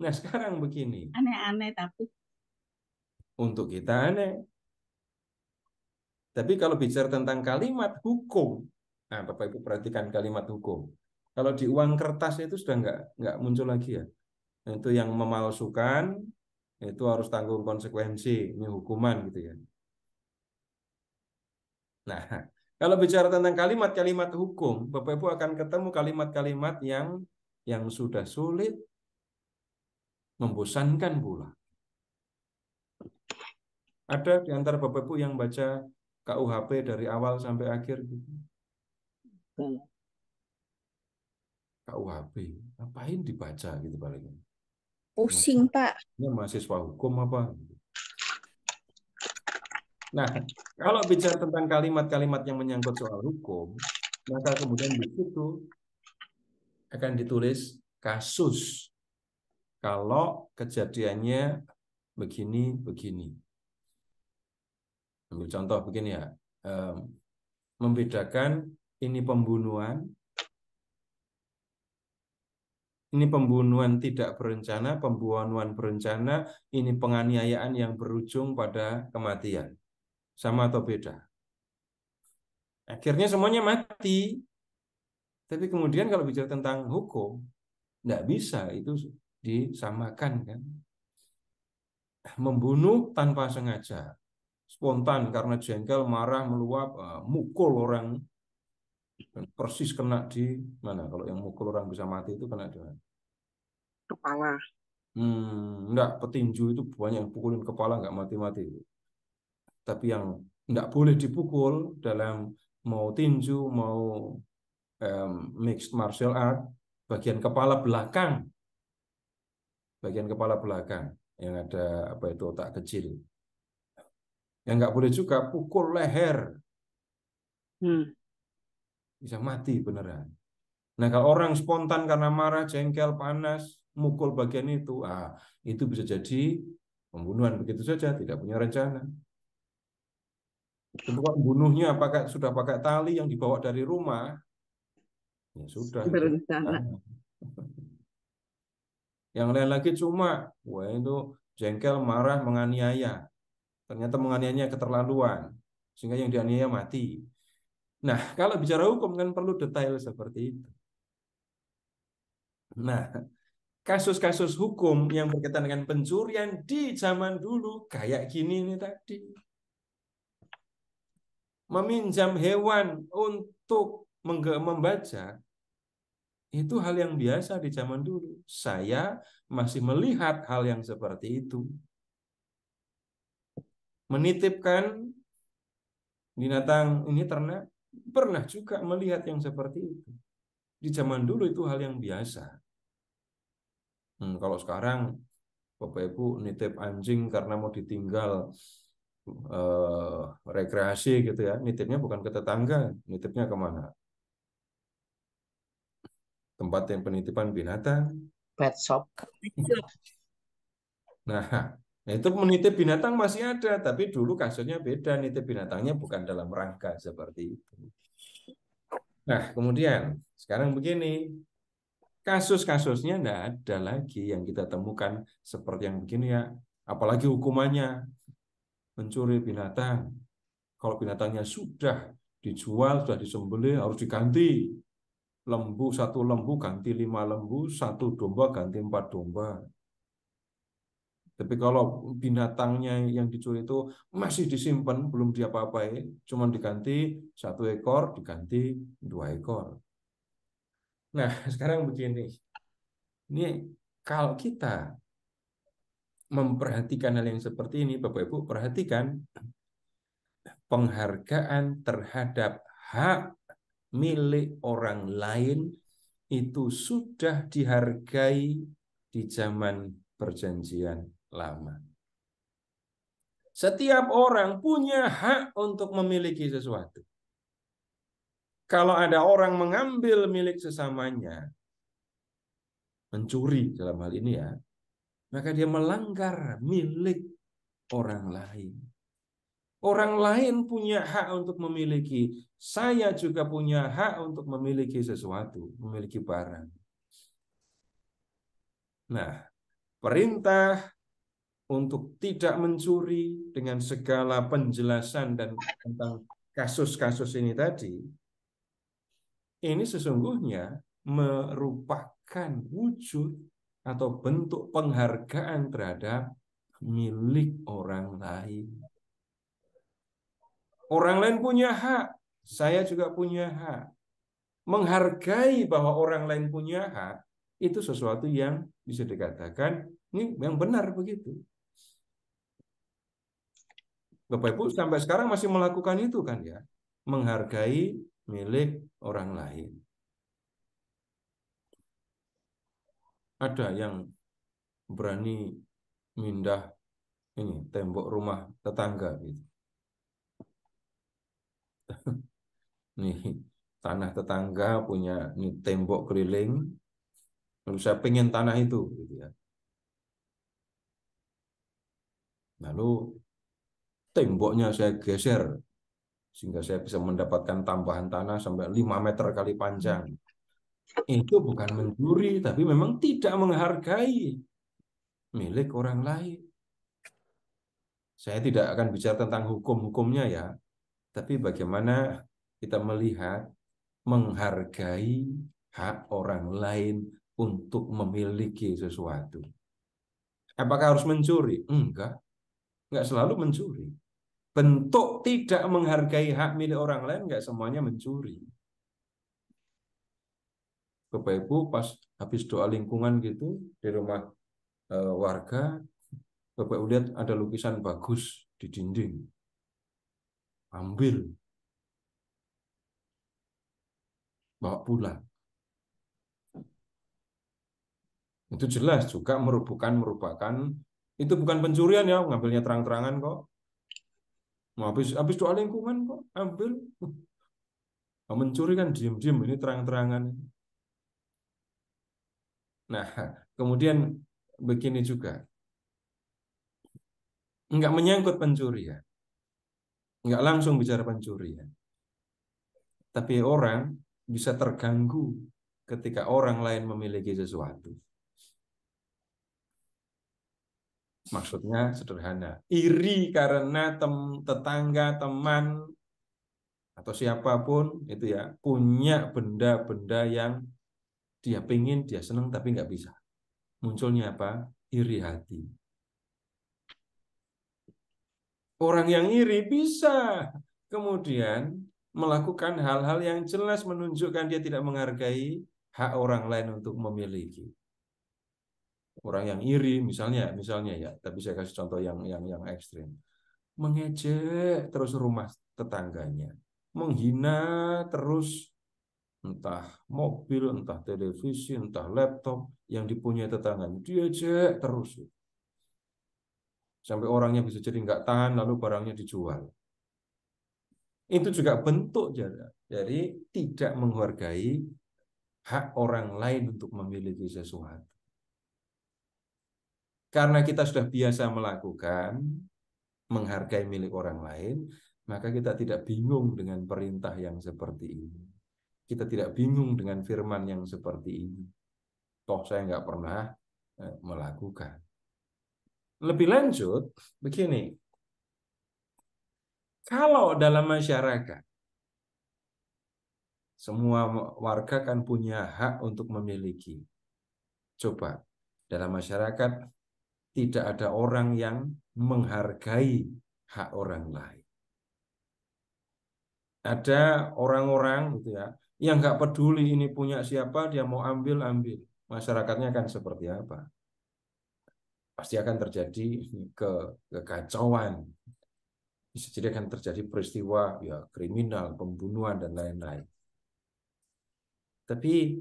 Nah sekarang begini. Aneh-aneh tapi. Untuk kita aneh. Tapi kalau bicara tentang kalimat hukum, nah Bapak Ibu perhatikan kalimat hukum. Kalau di uang kertas itu sudah nggak nggak muncul lagi ya. Itu yang memalsukan itu harus tanggung konsekuensi, ini hukuman gitu ya. Nah, kalau bicara tentang kalimat-kalimat hukum, Bapak Ibu akan ketemu kalimat-kalimat yang yang sudah sulit membosankan pula. Ada di antara Bapak Ibu yang baca KUHP dari awal sampai akhir gitu. Hmm. KUHP, ngapain dibaca gitu paling? Pusing, Pak. Ini mahasiswa hukum apa? Nah, kalau bicara tentang kalimat-kalimat yang menyangkut soal hukum, maka kemudian di situ akan ditulis kasus kalau kejadiannya begini begini. Ambil contoh begini ya, membedakan ini pembunuhan, ini pembunuhan tidak berencana, pembunuhan berencana, ini penganiayaan yang berujung pada kematian. Sama atau beda? Akhirnya semuanya mati. Tapi kemudian kalau bicara tentang hukum, tidak bisa itu disamakan kan membunuh tanpa sengaja spontan karena jengkel marah meluap eh, mukul orang persis kena di mana kalau yang mukul orang bisa mati itu kena di mana? kepala hmm, enggak petinju itu banyak yang pukulin kepala nggak mati-mati tapi yang nggak boleh dipukul dalam mau tinju mau um, mixed martial art bagian kepala belakang bagian kepala belakang yang ada apa itu otak kecil. Yang nggak boleh juga pukul leher. Hmm. Bisa mati beneran. Nah kalau orang spontan karena marah, jengkel, panas, mukul bagian itu, ah itu bisa jadi pembunuhan begitu saja, tidak punya rencana. kedua bunuhnya apakah sudah pakai tali yang dibawa dari rumah? Ya sudah. Berencana. Yang lain lagi cuma, wah itu jengkel, marah, menganiaya. Ternyata menganiayanya keterlaluan. Sehingga yang dianiaya mati. Nah, kalau bicara hukum kan perlu detail seperti itu. Nah, kasus-kasus hukum yang berkaitan dengan pencurian di zaman dulu kayak gini ini tadi. Meminjam hewan untuk membaca itu hal yang biasa di zaman dulu. Saya masih melihat hal yang seperti itu. Menitipkan binatang ini ternak, pernah juga melihat yang seperti itu. Di zaman dulu itu hal yang biasa. Hmm, kalau sekarang Bapak Ibu nitip anjing karena mau ditinggal eh, rekreasi gitu ya, nitipnya bukan ke tetangga, nitipnya kemana? tempat yang penitipan binatang. Pet shop. Nah, nah, itu menitip binatang masih ada, tapi dulu kasusnya beda. Nitip binatangnya bukan dalam rangka seperti itu. Nah, kemudian sekarang begini, kasus-kasusnya tidak ada lagi yang kita temukan seperti yang begini ya. Apalagi hukumannya mencuri binatang. Kalau binatangnya sudah dijual, sudah disembelih, harus diganti lembu satu lembu ganti lima lembu, satu domba ganti empat domba. Tapi kalau binatangnya yang dicuri itu masih disimpan, belum diapa-apain, cuma diganti satu ekor, diganti dua ekor. Nah, sekarang begini. Ini kalau kita memperhatikan hal yang seperti ini, Bapak Ibu, perhatikan penghargaan terhadap hak milik orang lain itu sudah dihargai di zaman perjanjian lama. Setiap orang punya hak untuk memiliki sesuatu. Kalau ada orang mengambil milik sesamanya, mencuri dalam hal ini ya, maka dia melanggar milik orang lain. Orang lain punya hak untuk memiliki. Saya juga punya hak untuk memiliki sesuatu, memiliki barang. Nah, perintah untuk tidak mencuri dengan segala penjelasan dan tentang kasus-kasus ini tadi, ini sesungguhnya merupakan wujud atau bentuk penghargaan terhadap milik orang lain. Orang lain punya hak, saya juga punya hak. Menghargai bahwa orang lain punya hak itu sesuatu yang bisa dikatakan ini yang benar begitu. Bapak Ibu sampai sekarang masih melakukan itu kan ya, menghargai milik orang lain. Ada yang berani mindah ini tembok rumah tetangga gitu. nih tanah tetangga punya nih, tembok keliling lalu saya pengen tanah itu gitu ya lalu temboknya saya geser sehingga saya bisa mendapatkan tambahan tanah sampai 5 meter kali panjang. Itu bukan mencuri, tapi memang tidak menghargai milik orang lain. Saya tidak akan bicara tentang hukum-hukumnya ya, tapi bagaimana kita melihat menghargai hak orang lain untuk memiliki sesuatu. Apakah harus mencuri? Enggak. Enggak selalu mencuri. Bentuk tidak menghargai hak milik orang lain enggak semuanya mencuri. Bapak Ibu pas habis doa lingkungan gitu di rumah eh, warga, Bapak Ibu lihat ada lukisan bagus di dinding ambil bawa pulang itu jelas juga merupakan merupakan itu bukan pencurian ya ngambilnya terang-terangan kok mau habis habis doa lingkungan kok ambil mencuri kan diem-diem ini terang-terangan nah kemudian begini juga nggak menyangkut pencurian nggak langsung bicara pencurian. Ya. Tapi orang bisa terganggu ketika orang lain memiliki sesuatu. Maksudnya sederhana, iri karena tem tetangga, teman, atau siapapun itu ya punya benda-benda yang dia pingin dia senang, tapi nggak bisa. Munculnya apa? Iri hati orang yang iri bisa kemudian melakukan hal-hal yang jelas menunjukkan dia tidak menghargai hak orang lain untuk memiliki. Orang yang iri misalnya, misalnya ya, tapi saya kasih contoh yang yang yang ekstrim. Mengejek terus rumah tetangganya, menghina terus entah mobil, entah televisi, entah laptop yang dipunyai tetangganya, diejek terus sampai orangnya bisa jadi nggak tahan lalu barangnya dijual. Itu juga bentuk jadi tidak menghargai hak orang lain untuk memiliki sesuatu. Karena kita sudah biasa melakukan menghargai milik orang lain, maka kita tidak bingung dengan perintah yang seperti ini. Kita tidak bingung dengan firman yang seperti ini. Toh saya nggak pernah eh, melakukan. Lebih lanjut, begini. Kalau dalam masyarakat, semua warga kan punya hak untuk memiliki. Coba, dalam masyarakat tidak ada orang yang menghargai hak orang lain. Ada orang-orang gitu ya, yang nggak peduli ini punya siapa, dia mau ambil ambil. Masyarakatnya kan seperti apa? pasti akan terjadi ke kekacauan. Bisa jadi akan terjadi peristiwa ya kriminal, pembunuhan dan lain-lain. Tapi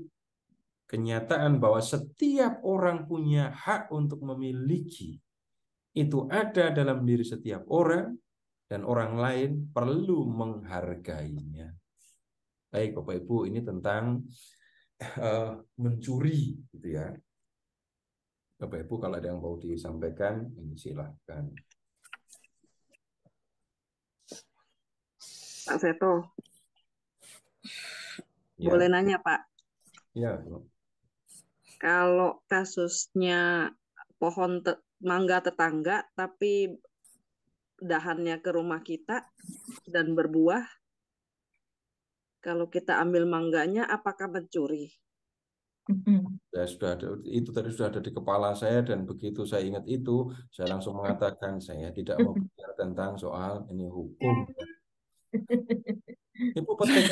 kenyataan bahwa setiap orang punya hak untuk memiliki itu ada dalam diri setiap orang dan orang lain perlu menghargainya. Baik Bapak Ibu, ini tentang eh, mencuri gitu ya. Bapak Ibu kalau ada yang mau disampaikan, ini silahkan. Pak Seto, ya. boleh nanya Pak? Ya. Kalau kasusnya pohon te mangga tetangga tapi dahannya ke rumah kita dan berbuah, kalau kita ambil mangganya apakah mencuri? Ya, sudah ada, itu tadi sudah ada di kepala saya dan begitu saya ingat itu, saya langsung mengatakan saya tidak mau bicara tentang soal ini hukum. Ibu petik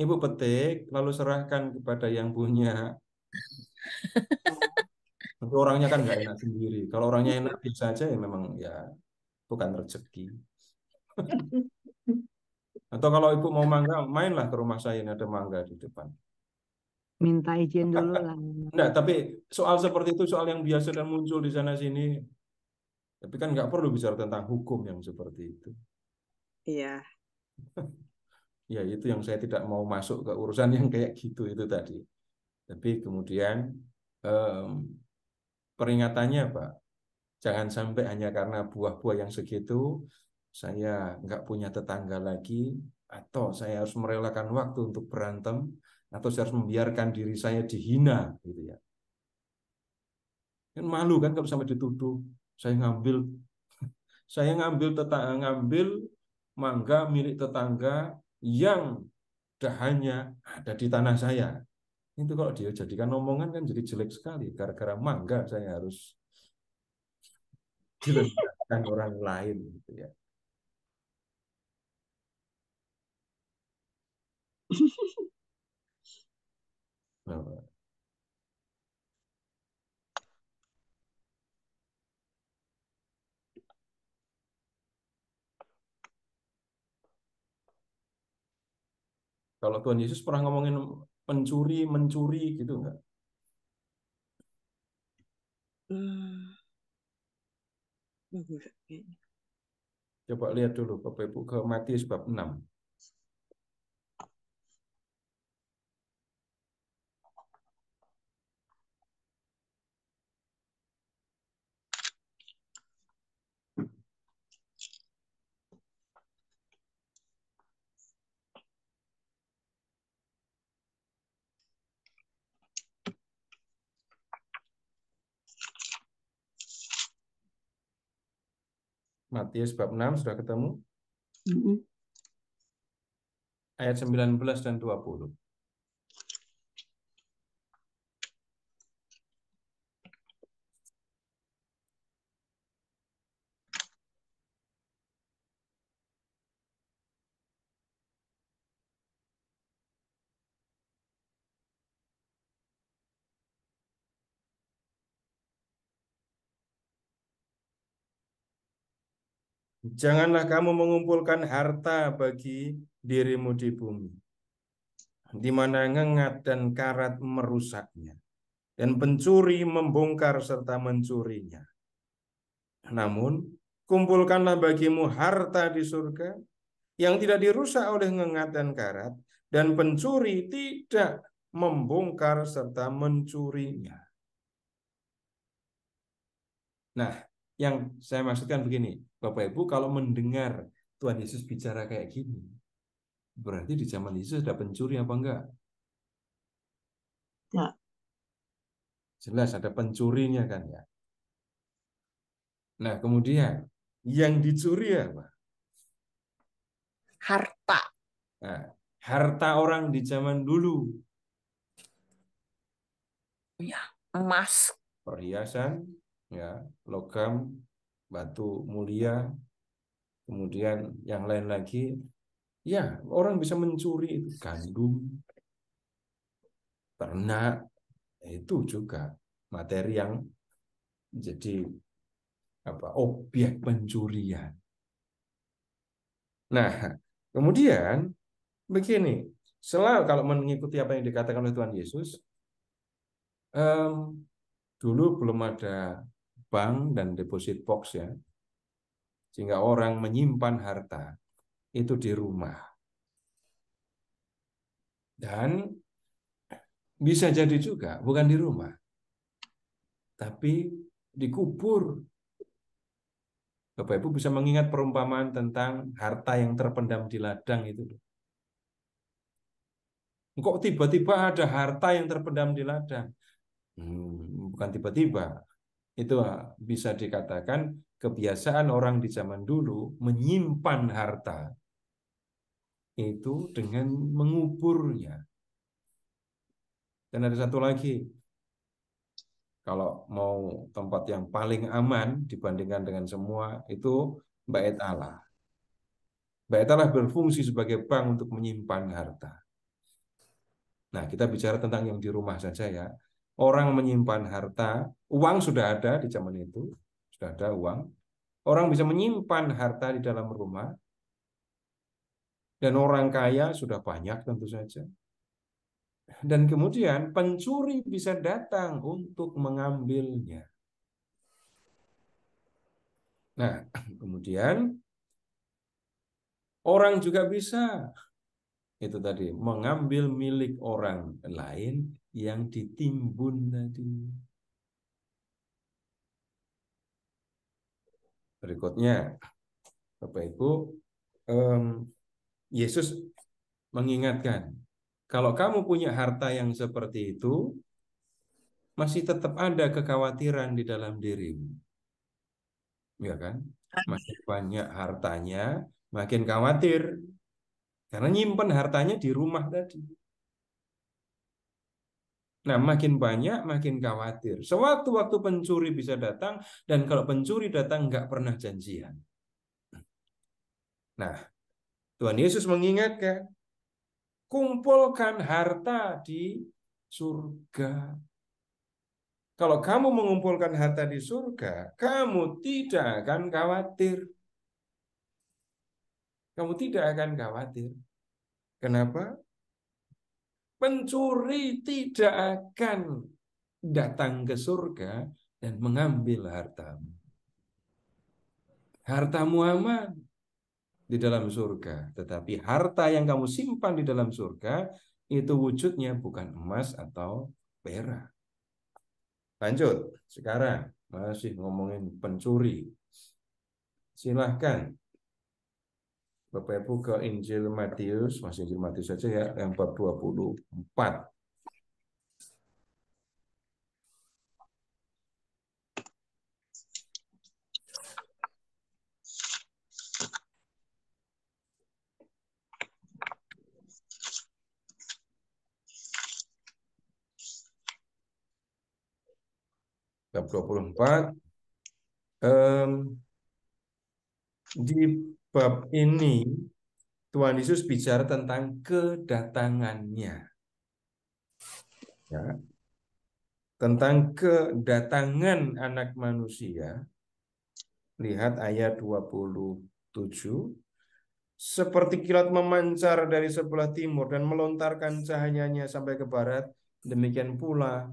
Ibu petik lalu serahkan kepada yang punya. Tapi orangnya kan nggak enak sendiri. Kalau orangnya enak bisa aja ya memang ya bukan rezeki. Atau kalau ibu mau mangga, mainlah ke rumah saya ini ada mangga di depan minta izin dulu lah. Nggak, tapi soal seperti itu soal yang biasa dan muncul di sana sini. Tapi kan nggak perlu bicara tentang hukum yang seperti itu. Iya. ya itu yang saya tidak mau masuk ke urusan yang kayak gitu itu tadi. Tapi kemudian um, peringatannya Pak, jangan sampai hanya karena buah-buah yang segitu saya nggak punya tetangga lagi atau saya harus merelakan waktu untuk berantem atau saya harus membiarkan diri saya dihina gitu ya kan malu kan kalau sampai dituduh saya ngambil saya ngambil tetangga ngambil mangga milik tetangga yang dahannya ada di tanah saya itu kalau dia jadikan omongan kan jadi jelek sekali gara-gara mangga saya harus dilecehkan orang lain gitu ya Kalau Tuhan Yesus pernah ngomongin pencuri, mencuri gitu enggak? Hmm. Coba lihat dulu Bapak Ibu ke Matius bab 6. Matius bab 6 sudah ketemu? Mm -hmm. Ayat 19 dan 20. Janganlah kamu mengumpulkan harta bagi dirimu di bumi, di mana ngengat dan karat merusaknya, dan pencuri membongkar serta mencurinya. Namun, kumpulkanlah bagimu harta di surga yang tidak dirusak oleh ngengat dan karat, dan pencuri tidak membongkar serta mencurinya. Nah, yang saya maksudkan begini, Bapak Ibu kalau mendengar Tuhan Yesus bicara kayak gini, berarti di zaman Yesus ada pencuri apa enggak? Ya. Jelas ada pencurinya kan ya. Nah kemudian yang dicuri apa? Harta. Nah, harta orang di zaman dulu. Ya, emas. Perhiasan, ya logam batu mulia kemudian yang lain lagi ya orang bisa mencuri itu gandum ternak itu juga materi yang jadi apa objek pencurian nah kemudian begini selalu kalau mengikuti apa yang dikatakan oleh Tuhan Yesus um, dulu belum ada bank dan deposit box ya. Sehingga orang menyimpan harta itu di rumah. Dan bisa jadi juga bukan di rumah, tapi dikubur. Bapak Ibu bisa mengingat perumpamaan tentang harta yang terpendam di ladang itu. Kok tiba-tiba ada harta yang terpendam di ladang? Hmm, bukan tiba-tiba, itu bisa dikatakan kebiasaan orang di zaman dulu menyimpan harta itu dengan menguburnya. Dan ada satu lagi, kalau mau tempat yang paling aman dibandingkan dengan semua itu bait Allah. Bait Allah berfungsi sebagai bank untuk menyimpan harta. Nah, kita bicara tentang yang di rumah saja ya. Orang menyimpan harta, uang sudah ada di zaman itu, sudah ada uang. Orang bisa menyimpan harta di dalam rumah, dan orang kaya sudah banyak tentu saja. Dan kemudian pencuri bisa datang untuk mengambilnya. Nah, kemudian orang juga bisa itu tadi mengambil milik orang lain yang ditimbun tadi. Berikutnya, Bapak Ibu, um, Yesus mengingatkan, kalau kamu punya harta yang seperti itu, masih tetap ada kekhawatiran di dalam dirimu. Ya kan? Masih banyak hartanya, makin khawatir. Karena nyimpen hartanya di rumah tadi. Nah, makin banyak, makin khawatir. Sewaktu-waktu pencuri bisa datang, dan kalau pencuri datang, nggak pernah janjian. Nah, Tuhan Yesus mengingatkan, kumpulkan harta di surga. Kalau kamu mengumpulkan harta di surga, kamu tidak akan khawatir. Kamu tidak akan khawatir. Kenapa? Pencuri tidak akan datang ke surga dan mengambil hartamu. Hartamu aman di dalam surga, tetapi harta yang kamu simpan di dalam surga itu wujudnya bukan emas atau perak. Lanjut, sekarang masih ngomongin pencuri. Silahkan Bapak Ibu ke Injil Matius, masih Injil Matius saja ya, yang bab 24. bab 24 um, di bab ini Tuhan Yesus bicara tentang kedatangannya. Ya. Tentang kedatangan anak manusia. Lihat ayat 27. Seperti kilat memancar dari sebelah timur dan melontarkan cahayanya sampai ke barat, demikian pula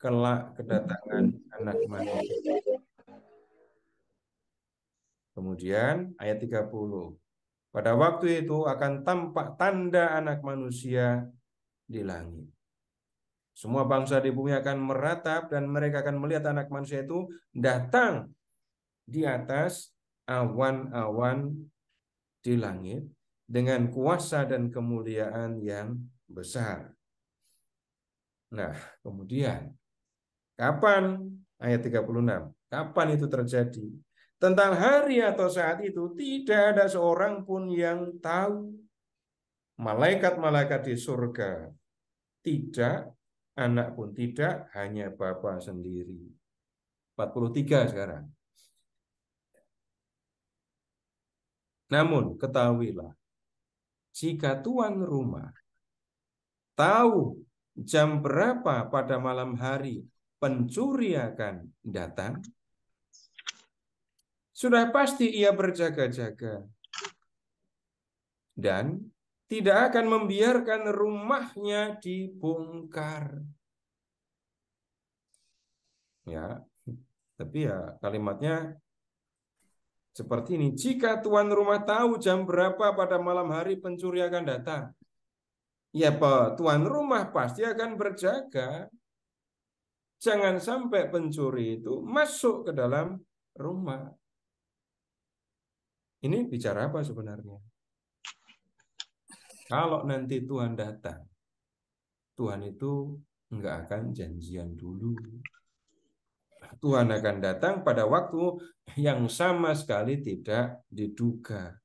kelak kedatangan anak manusia. Kemudian ayat 30. Pada waktu itu akan tampak tanda anak manusia di langit. Semua bangsa di bumi akan meratap dan mereka akan melihat anak manusia itu datang di atas awan-awan di langit dengan kuasa dan kemuliaan yang besar. Nah, kemudian kapan ayat 36? Kapan itu terjadi? Tentang hari atau saat itu tidak ada seorang pun yang tahu. Malaikat-malaikat di surga tidak, anak pun tidak, hanya Bapa sendiri. 43 sekarang. Namun ketahuilah, jika tuan rumah tahu jam berapa pada malam hari pencuri akan datang, sudah pasti ia berjaga-jaga dan tidak akan membiarkan rumahnya dibongkar. Ya, tapi ya kalimatnya seperti ini, jika tuan rumah tahu jam berapa pada malam hari pencuri akan datang, ya Pak, tuan rumah pasti akan berjaga. Jangan sampai pencuri itu masuk ke dalam rumah. Ini bicara apa sebenarnya? Kalau nanti Tuhan datang, Tuhan itu nggak akan janjian dulu. Tuhan akan datang pada waktu yang sama sekali tidak diduga.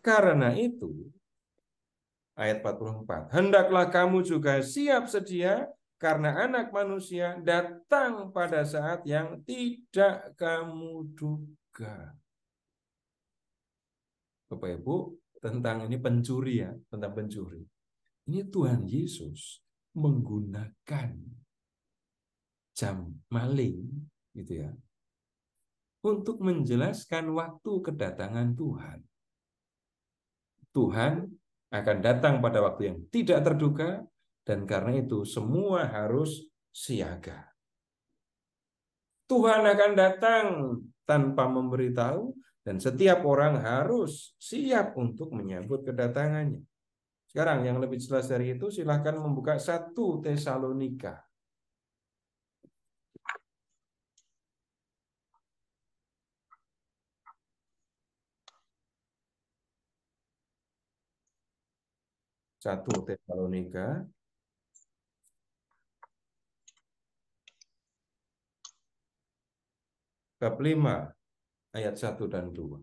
Karena itu, ayat 44, Hendaklah kamu juga siap sedia karena anak manusia datang pada saat yang tidak kamu duga. Bapak Ibu tentang ini pencuri ya, tentang pencuri. Ini Tuhan Yesus menggunakan jam maling gitu ya. Untuk menjelaskan waktu kedatangan Tuhan. Tuhan akan datang pada waktu yang tidak terduga dan karena itu semua harus siaga. Tuhan akan datang tanpa memberitahu dan setiap orang harus siap untuk menyambut kedatangannya. Sekarang yang lebih jelas dari itu silahkan membuka satu Tesalonika. Satu Tesalonika. Bab 5 ayat 1 dan 2.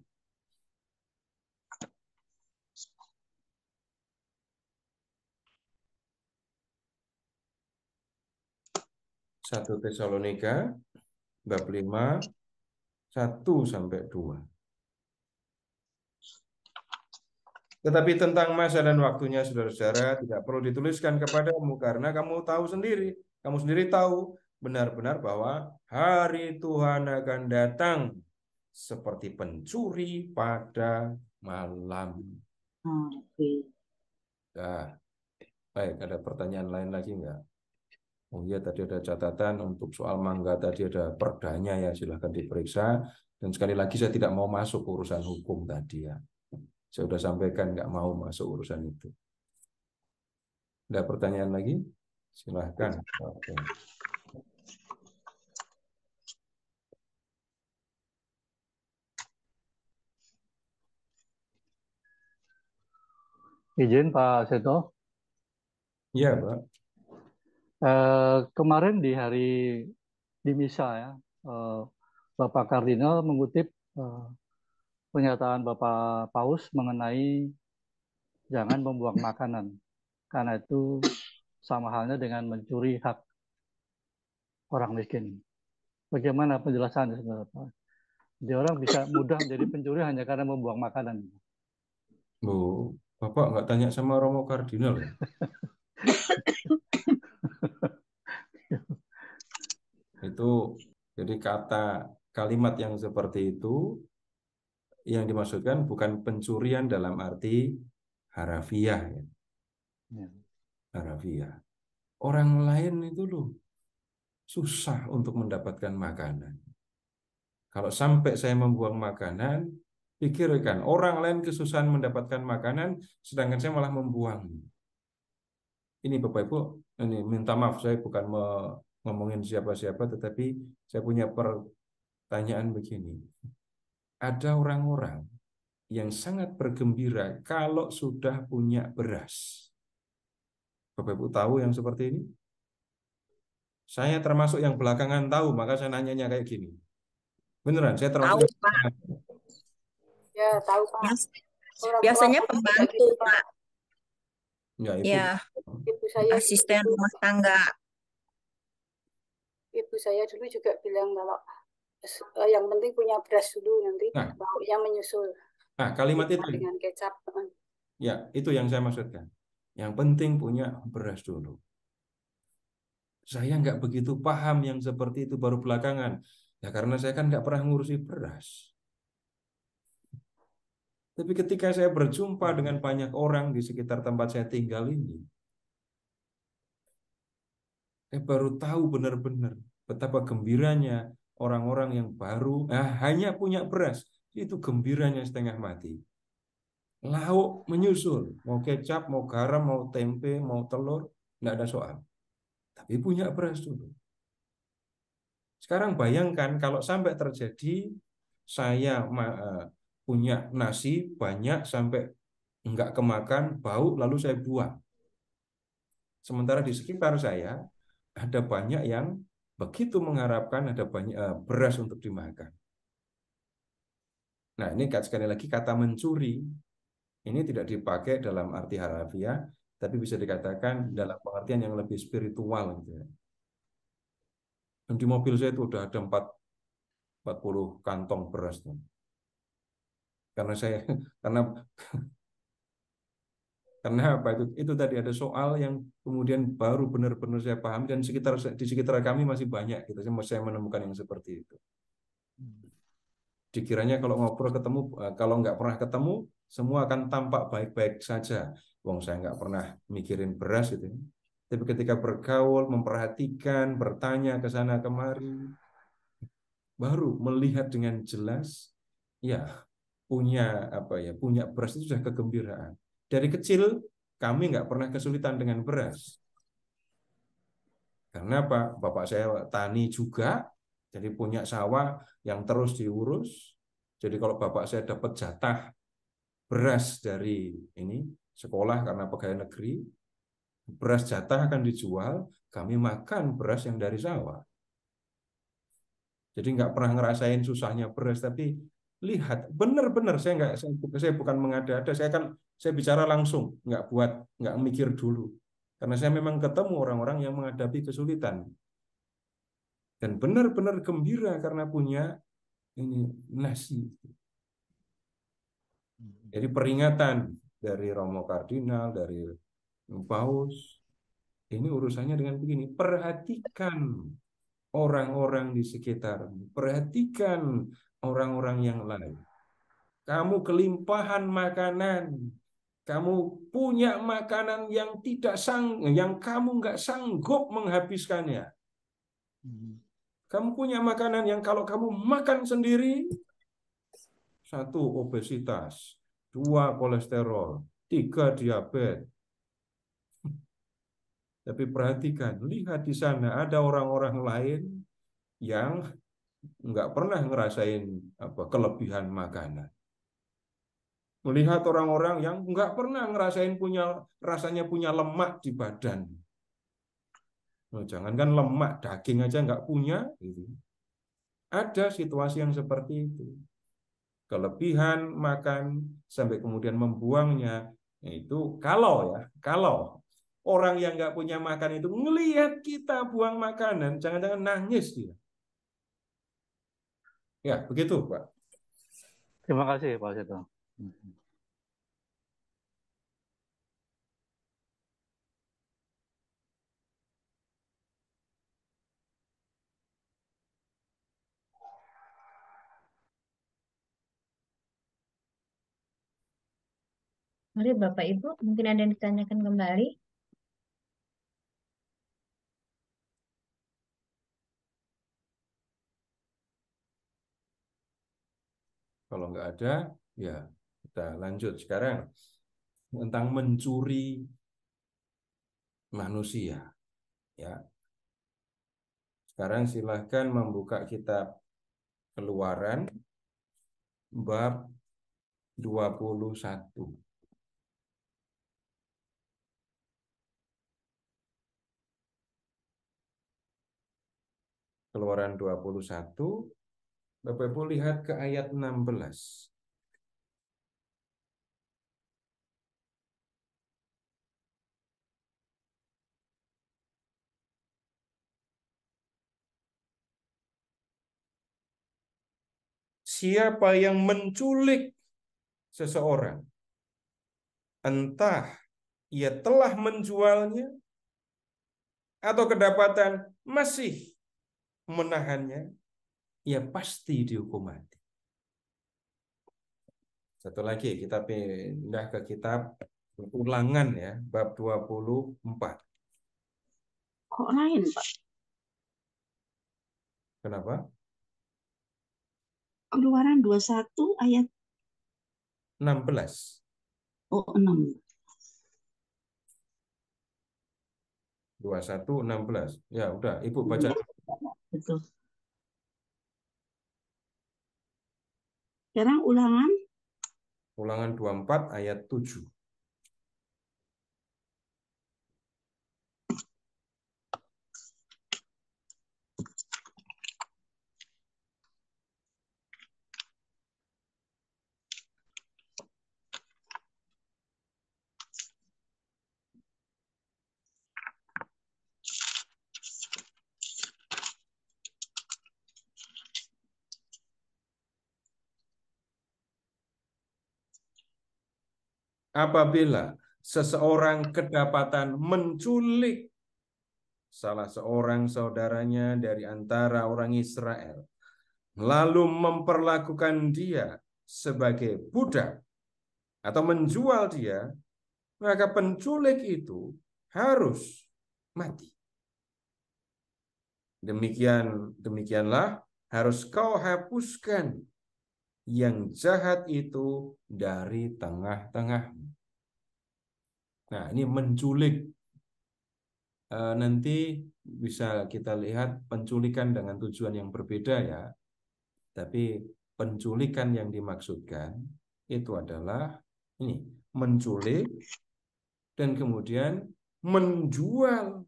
Satu Tesalonika bab lima satu sampai dua. Tetapi tentang masa dan waktunya, saudara-saudara, tidak perlu dituliskan kepadamu karena kamu tahu sendiri. Kamu sendiri tahu benar-benar bahwa hari Tuhan akan datang seperti pencuri pada malam. Nah, baik, ada pertanyaan lain lagi enggak? Oh iya, tadi ada catatan untuk soal mangga tadi ada perdanya ya, silahkan diperiksa. Dan sekali lagi saya tidak mau masuk urusan hukum tadi ya. Saya sudah sampaikan nggak mau masuk urusan itu. Ada pertanyaan lagi? Silahkan. Oke. Izin Pak Seto. Iya, iya. Pak. Uh, kemarin di hari di misa ya, uh, Bapak Kardinal mengutip uh, pernyataan Bapak Paus mengenai jangan membuang makanan. Karena itu sama halnya dengan mencuri hak orang miskin. Bagaimana penjelasannya sebenarnya Pak? Jadi orang bisa mudah menjadi pencuri hanya karena membuang makanan. Bu, Bapak nggak tanya sama Romo Kardinal ya? itu jadi kata kalimat yang seperti itu yang dimaksudkan bukan pencurian dalam arti harafiah ya. ya. Harafiah. Orang lain itu loh susah untuk mendapatkan makanan. Kalau sampai saya membuang makanan, pikirkan. Orang lain kesusahan mendapatkan makanan, sedangkan saya malah membuang. Ini Bapak Ibu, ini minta maaf saya bukan ngomongin siapa-siapa, tetapi saya punya pertanyaan begini. Ada orang-orang yang sangat bergembira kalau sudah punya beras. Bapak Ibu tahu yang seperti ini? Saya termasuk yang belakangan tahu, maka saya nanyanya kayak gini. Beneran, saya termasuk. Tahu, Iya, tahu biasanya pembantu, gitu, Pak. Ya, itu. ya. Ibu saya asisten rumah tangga. Ibu saya dulu juga bilang kalau eh, yang penting punya beras dulu nanti nah. yang menyusul. Nah, kalimat itu ya. dengan kecap. Ya, itu yang saya maksudkan. Yang penting punya beras dulu. Saya nggak begitu paham yang seperti itu baru belakangan. Ya karena saya kan nggak pernah ngurusi beras. Tapi ketika saya berjumpa dengan banyak orang di sekitar tempat saya tinggal ini, saya baru tahu benar-benar betapa gembiranya orang-orang yang baru nah, hanya punya beras. Itu gembiranya setengah mati. Lauk menyusul, mau kecap, mau garam, mau tempe, mau telur, nggak ada soal. Tapi punya beras dulu. Sekarang bayangkan kalau sampai terjadi saya eh, punya nasi banyak sampai enggak kemakan, bau, lalu saya buang. Sementara di sekitar saya ada banyak yang begitu mengharapkan ada banyak eh, beras untuk dimakan. Nah, ini sekali lagi kata mencuri ini tidak dipakai dalam arti harafiah, tapi bisa dikatakan dalam pengertian yang lebih spiritual gitu ya. di mobil saya itu sudah ada 4, 40 kantong beras tuh karena saya karena karena apa itu itu tadi ada soal yang kemudian baru benar-benar saya paham dan sekitar di sekitar kami masih banyak gitu saya menemukan yang seperti itu dikiranya kalau ngobrol ketemu eh, kalau nggak pernah ketemu semua akan tampak baik-baik saja wong saya nggak pernah mikirin beras itu tapi ketika bergaul memperhatikan bertanya ke sana kemari baru melihat dengan jelas ya punya apa ya punya beras itu sudah kegembiraan dari kecil kami nggak pernah kesulitan dengan beras karena apa bapak saya tani juga jadi punya sawah yang terus diurus jadi kalau bapak saya dapat jatah beras dari ini sekolah karena pegawai negeri beras jatah akan dijual kami makan beras yang dari sawah jadi nggak pernah ngerasain susahnya beras tapi lihat benar-benar saya nggak saya, saya bukan mengada-ada saya kan saya bicara langsung nggak buat nggak mikir dulu karena saya memang ketemu orang-orang yang menghadapi kesulitan dan benar-benar gembira karena punya ini nasi jadi peringatan dari Romo Kardinal dari Paus ini urusannya dengan begini perhatikan orang-orang di sekitar perhatikan orang-orang yang lain. Kamu kelimpahan makanan, kamu punya makanan yang tidak sang, yang kamu nggak sanggup menghabiskannya. Hmm. Kamu punya makanan yang kalau kamu makan sendiri, satu obesitas, dua kolesterol, tiga diabetes. Tapi perhatikan, lihat di sana ada orang-orang lain yang nggak pernah ngerasain apa kelebihan makanan. Melihat orang-orang yang nggak pernah ngerasain punya rasanya punya lemak di badan. Nah, jangankan lemak daging aja nggak punya. Gitu. Ada situasi yang seperti itu. Kelebihan makan sampai kemudian membuangnya itu kalau ya kalau orang yang nggak punya makan itu ngelihat kita buang makanan jangan-jangan nangis dia Ya, begitu, Pak. Terima kasih, Pak Seto. Mari Bapak Ibu, mungkin ada yang ditanyakan kembali. nggak ada, ya kita lanjut sekarang tentang mencuri manusia. Ya. Sekarang silahkan membuka kitab Keluaran bab 21. Keluaran 21 Bapak Ibu lihat ke ayat 16. siapa yang menculik seseorang, entah ia telah menjualnya atau kedapatan masih menahannya, ya pasti dihukum mati. Satu lagi kita pindah ke kitab ulangan ya, bab 24. Kok lain, Pak? Kenapa? Keluaran 21 ayat 16. Oh, 16. 21 16. Ya, udah Ibu baca. Iya, Betul. Sekarang ulangan. Ulangan 24 ayat 7. apabila seseorang kedapatan menculik salah seorang saudaranya dari antara orang Israel, lalu memperlakukan dia sebagai budak atau menjual dia, maka penculik itu harus mati. Demikian demikianlah harus kau hapuskan yang jahat itu dari tengah tengah Nah, ini menculik. E, nanti bisa kita lihat penculikan dengan tujuan yang berbeda ya. Tapi penculikan yang dimaksudkan itu adalah ini, menculik dan kemudian menjual.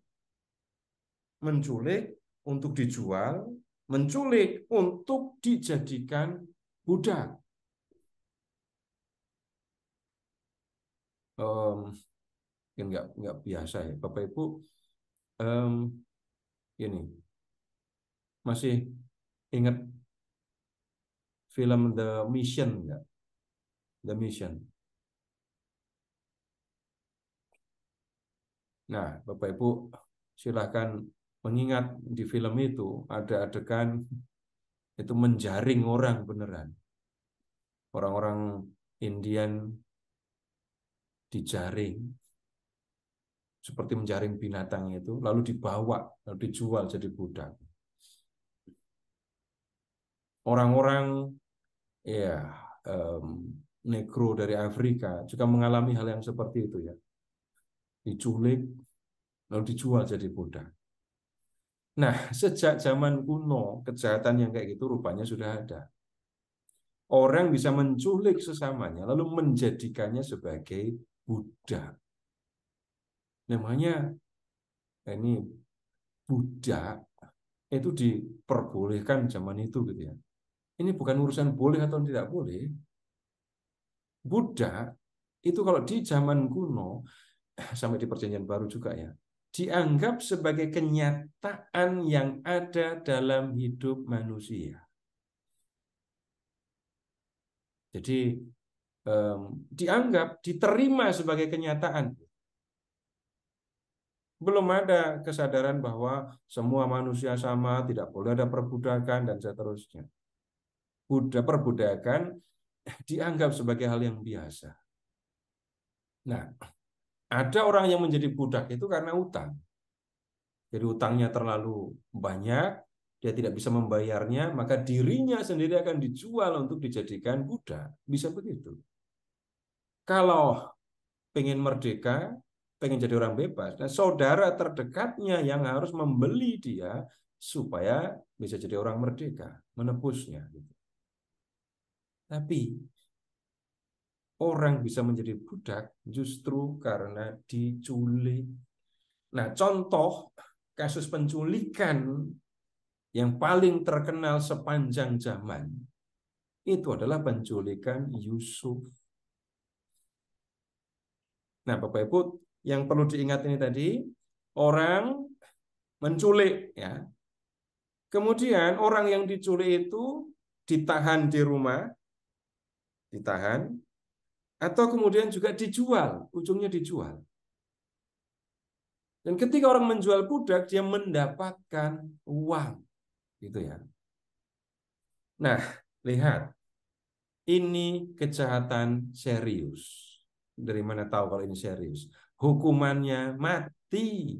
Menculik untuk dijual, menculik untuk dijadikan Buddha. Um, mungkin ya nggak nggak biasa ya bapak ibu um, ini masih ingat film The Mission nggak The Mission nah bapak ibu silahkan mengingat di film itu ada adegan itu menjaring orang beneran. Orang-orang Indian dijaring seperti menjaring binatang itu lalu dibawa lalu dijual jadi budak. Orang-orang ya um, negro dari Afrika juga mengalami hal yang seperti itu ya. Diculik lalu dijual jadi budak. Nah, sejak zaman kuno, kejahatan yang kayak gitu rupanya sudah ada. Orang bisa menculik sesamanya, lalu menjadikannya sebagai budak. Namanya, nah ini budak, itu diperbolehkan zaman itu. gitu ya. Ini bukan urusan boleh atau tidak boleh. Budak, itu kalau di zaman kuno, sampai di perjanjian baru juga ya, dianggap sebagai kenyataan yang ada dalam hidup manusia. Jadi dianggap, diterima sebagai kenyataan. Belum ada kesadaran bahwa semua manusia sama, tidak boleh ada perbudakan dan seterusnya. Buddha perbudakan eh, dianggap sebagai hal yang biasa. Nah, ada orang yang menjadi budak itu karena utang. Jadi utangnya terlalu banyak, dia tidak bisa membayarnya, maka dirinya sendiri akan dijual untuk dijadikan budak. Bisa begitu. Kalau pengen merdeka, pengen jadi orang bebas, nah saudara terdekatnya yang harus membeli dia supaya bisa jadi orang merdeka, menebusnya. Gitu. Tapi orang bisa menjadi budak justru karena diculik. Nah, contoh kasus penculikan yang paling terkenal sepanjang zaman itu adalah penculikan Yusuf. Nah, Bapak Ibu, yang perlu diingat ini tadi, orang menculik ya. Kemudian orang yang diculik itu ditahan di rumah, ditahan atau kemudian juga dijual, ujungnya dijual. Dan ketika orang menjual budak, dia mendapatkan uang. Gitu ya. Nah, lihat. Ini kejahatan serius. Dari mana tahu kalau ini serius? Hukumannya mati.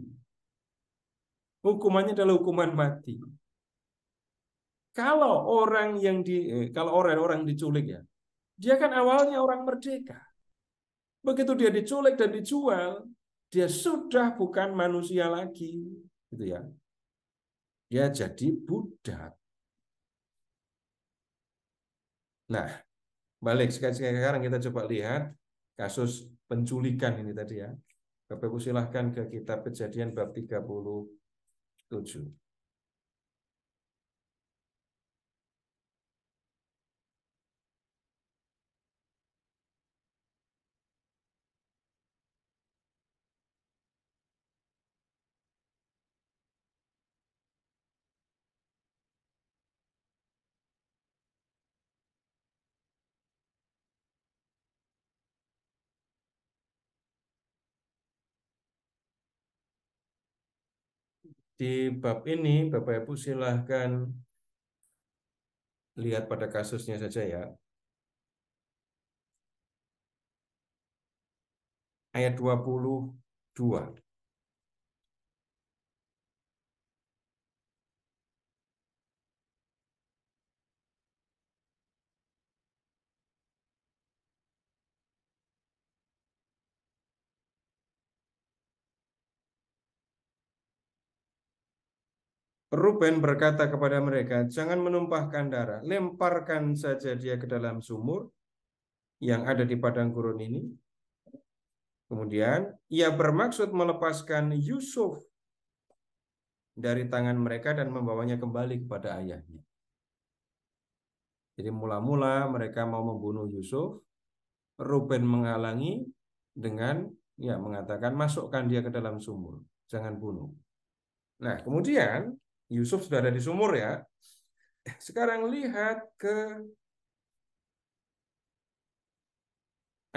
Hukumannya adalah hukuman mati. Kalau orang yang di eh, kalau orang-orang diculik ya, dia kan awalnya orang merdeka. Begitu dia diculik dan dijual, dia sudah bukan manusia lagi, gitu ya. Dia jadi budak. Nah, balik sekarang kita coba lihat kasus penculikan ini tadi ya. Bapak Ibu silahkan ke kitab kejadian bab 37. di bab ini Bapak Ibu silahkan lihat pada kasusnya saja ya. Ayat 22. Ruben berkata kepada mereka, "Jangan menumpahkan darah, lemparkan saja dia ke dalam sumur yang ada di padang gurun ini." Kemudian ia bermaksud melepaskan Yusuf dari tangan mereka dan membawanya kembali kepada ayahnya. Jadi mula-mula mereka mau membunuh Yusuf, Ruben menghalangi dengan ya mengatakan masukkan dia ke dalam sumur, jangan bunuh. Nah, kemudian Yusuf sudah ada di sumur ya. Sekarang lihat ke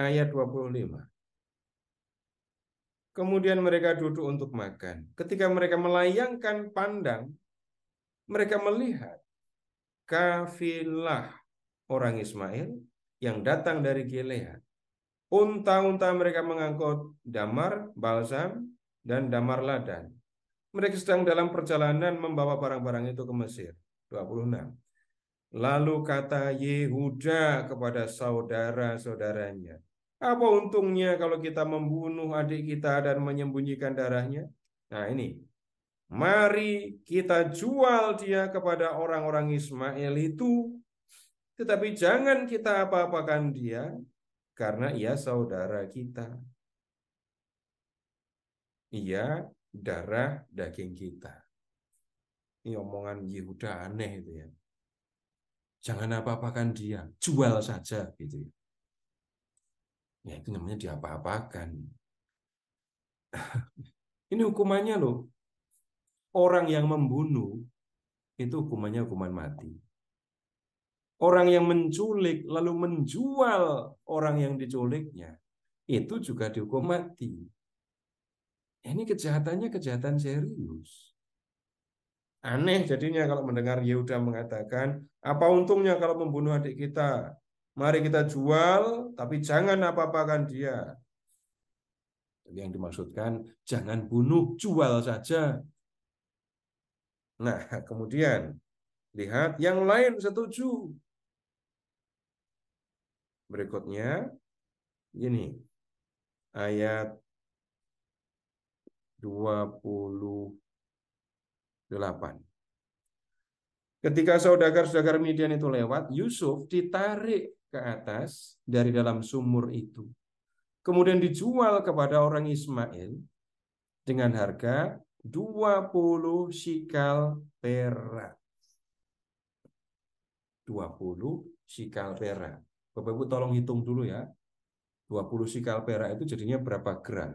ayat 25. Kemudian mereka duduk untuk makan. Ketika mereka melayangkan pandang, mereka melihat kafilah orang Ismail yang datang dari Gilead. Unta-unta mereka mengangkut damar, balsam, dan damar ladan mereka sedang dalam perjalanan membawa barang-barang itu ke Mesir. 26. Lalu kata Yehuda kepada saudara-saudaranya, apa untungnya kalau kita membunuh adik kita dan menyembunyikan darahnya? Nah ini, mari kita jual dia kepada orang-orang Ismail itu, tetapi jangan kita apa-apakan dia, karena ia saudara kita. Ia darah daging kita. Ini omongan Yehuda aneh itu ya. Jangan apa-apakan dia, jual saja gitu ya. Ya itu namanya diapa-apakan. Ini hukumannya loh. Orang yang membunuh itu hukumannya hukuman mati. Orang yang menculik lalu menjual orang yang diculiknya itu juga dihukum mati. Ya, ini kejahatannya kejahatan serius. Aneh jadinya kalau mendengar Yehuda mengatakan, apa untungnya kalau membunuh adik kita? Mari kita jual, tapi jangan apa-apakan dia. Yang dimaksudkan, jangan bunuh, jual saja. Nah, kemudian lihat yang lain setuju. Berikutnya, ini ayat 28. Ketika saudagar-saudagar Midian itu lewat, Yusuf ditarik ke atas dari dalam sumur itu. Kemudian dijual kepada orang Ismail dengan harga 20 sikal perak. 20 sikal perak. Bapak Ibu tolong hitung dulu ya. 20 sikal perak itu jadinya berapa gram?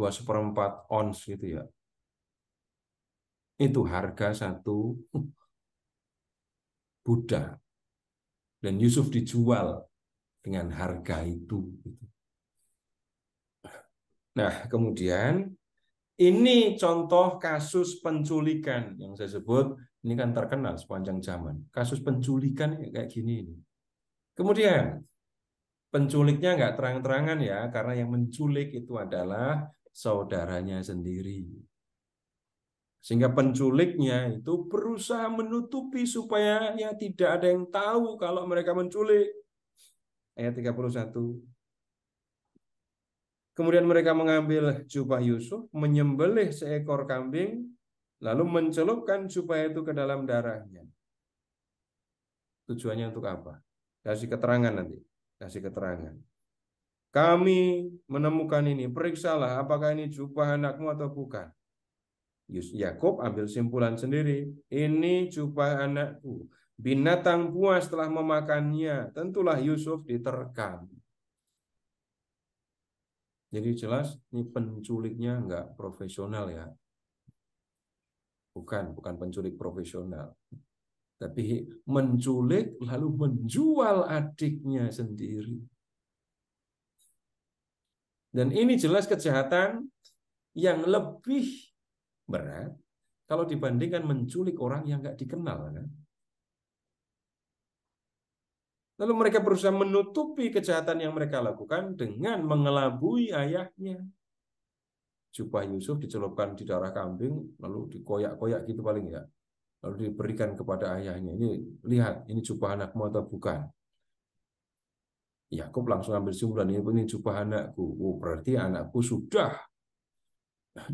dua seperempat ons gitu ya itu harga satu Buddha dan Yusuf dijual dengan harga itu gitu. nah kemudian ini contoh kasus penculikan yang saya sebut ini kan terkenal sepanjang zaman kasus penculikan kayak gini ini kemudian penculiknya nggak terang-terangan ya, karena yang menculik itu adalah saudaranya sendiri. Sehingga penculiknya itu berusaha menutupi supaya ya tidak ada yang tahu kalau mereka menculik. Ayat 31. Kemudian mereka mengambil jubah Yusuf, menyembelih seekor kambing, lalu mencelupkan jubah itu ke dalam darahnya. Tujuannya untuk apa? Kasih keterangan nanti. Kasih keterangan. Kami menemukan ini, periksalah apakah ini jubah anakmu atau bukan. Yakub ambil simpulan sendiri, ini jubah anakku. Binatang buas telah memakannya, tentulah Yusuf diterkam. Jadi jelas ini penculiknya nggak profesional ya. Bukan, bukan penculik profesional. Tapi menculik lalu menjual adiknya sendiri. Dan ini jelas kejahatan yang lebih berat kalau dibandingkan menculik orang yang nggak dikenal. Kan? Lalu mereka berusaha menutupi kejahatan yang mereka lakukan dengan mengelabui ayahnya. Jubah Yusuf dicelupkan di darah kambing, lalu dikoyak-koyak gitu paling ya. Lalu diberikan kepada ayahnya. Ini lihat, ini jubah anakmu atau bukan? Yakub langsung ambil simpulan ini penting jubah anakku. Oh, berarti anakku sudah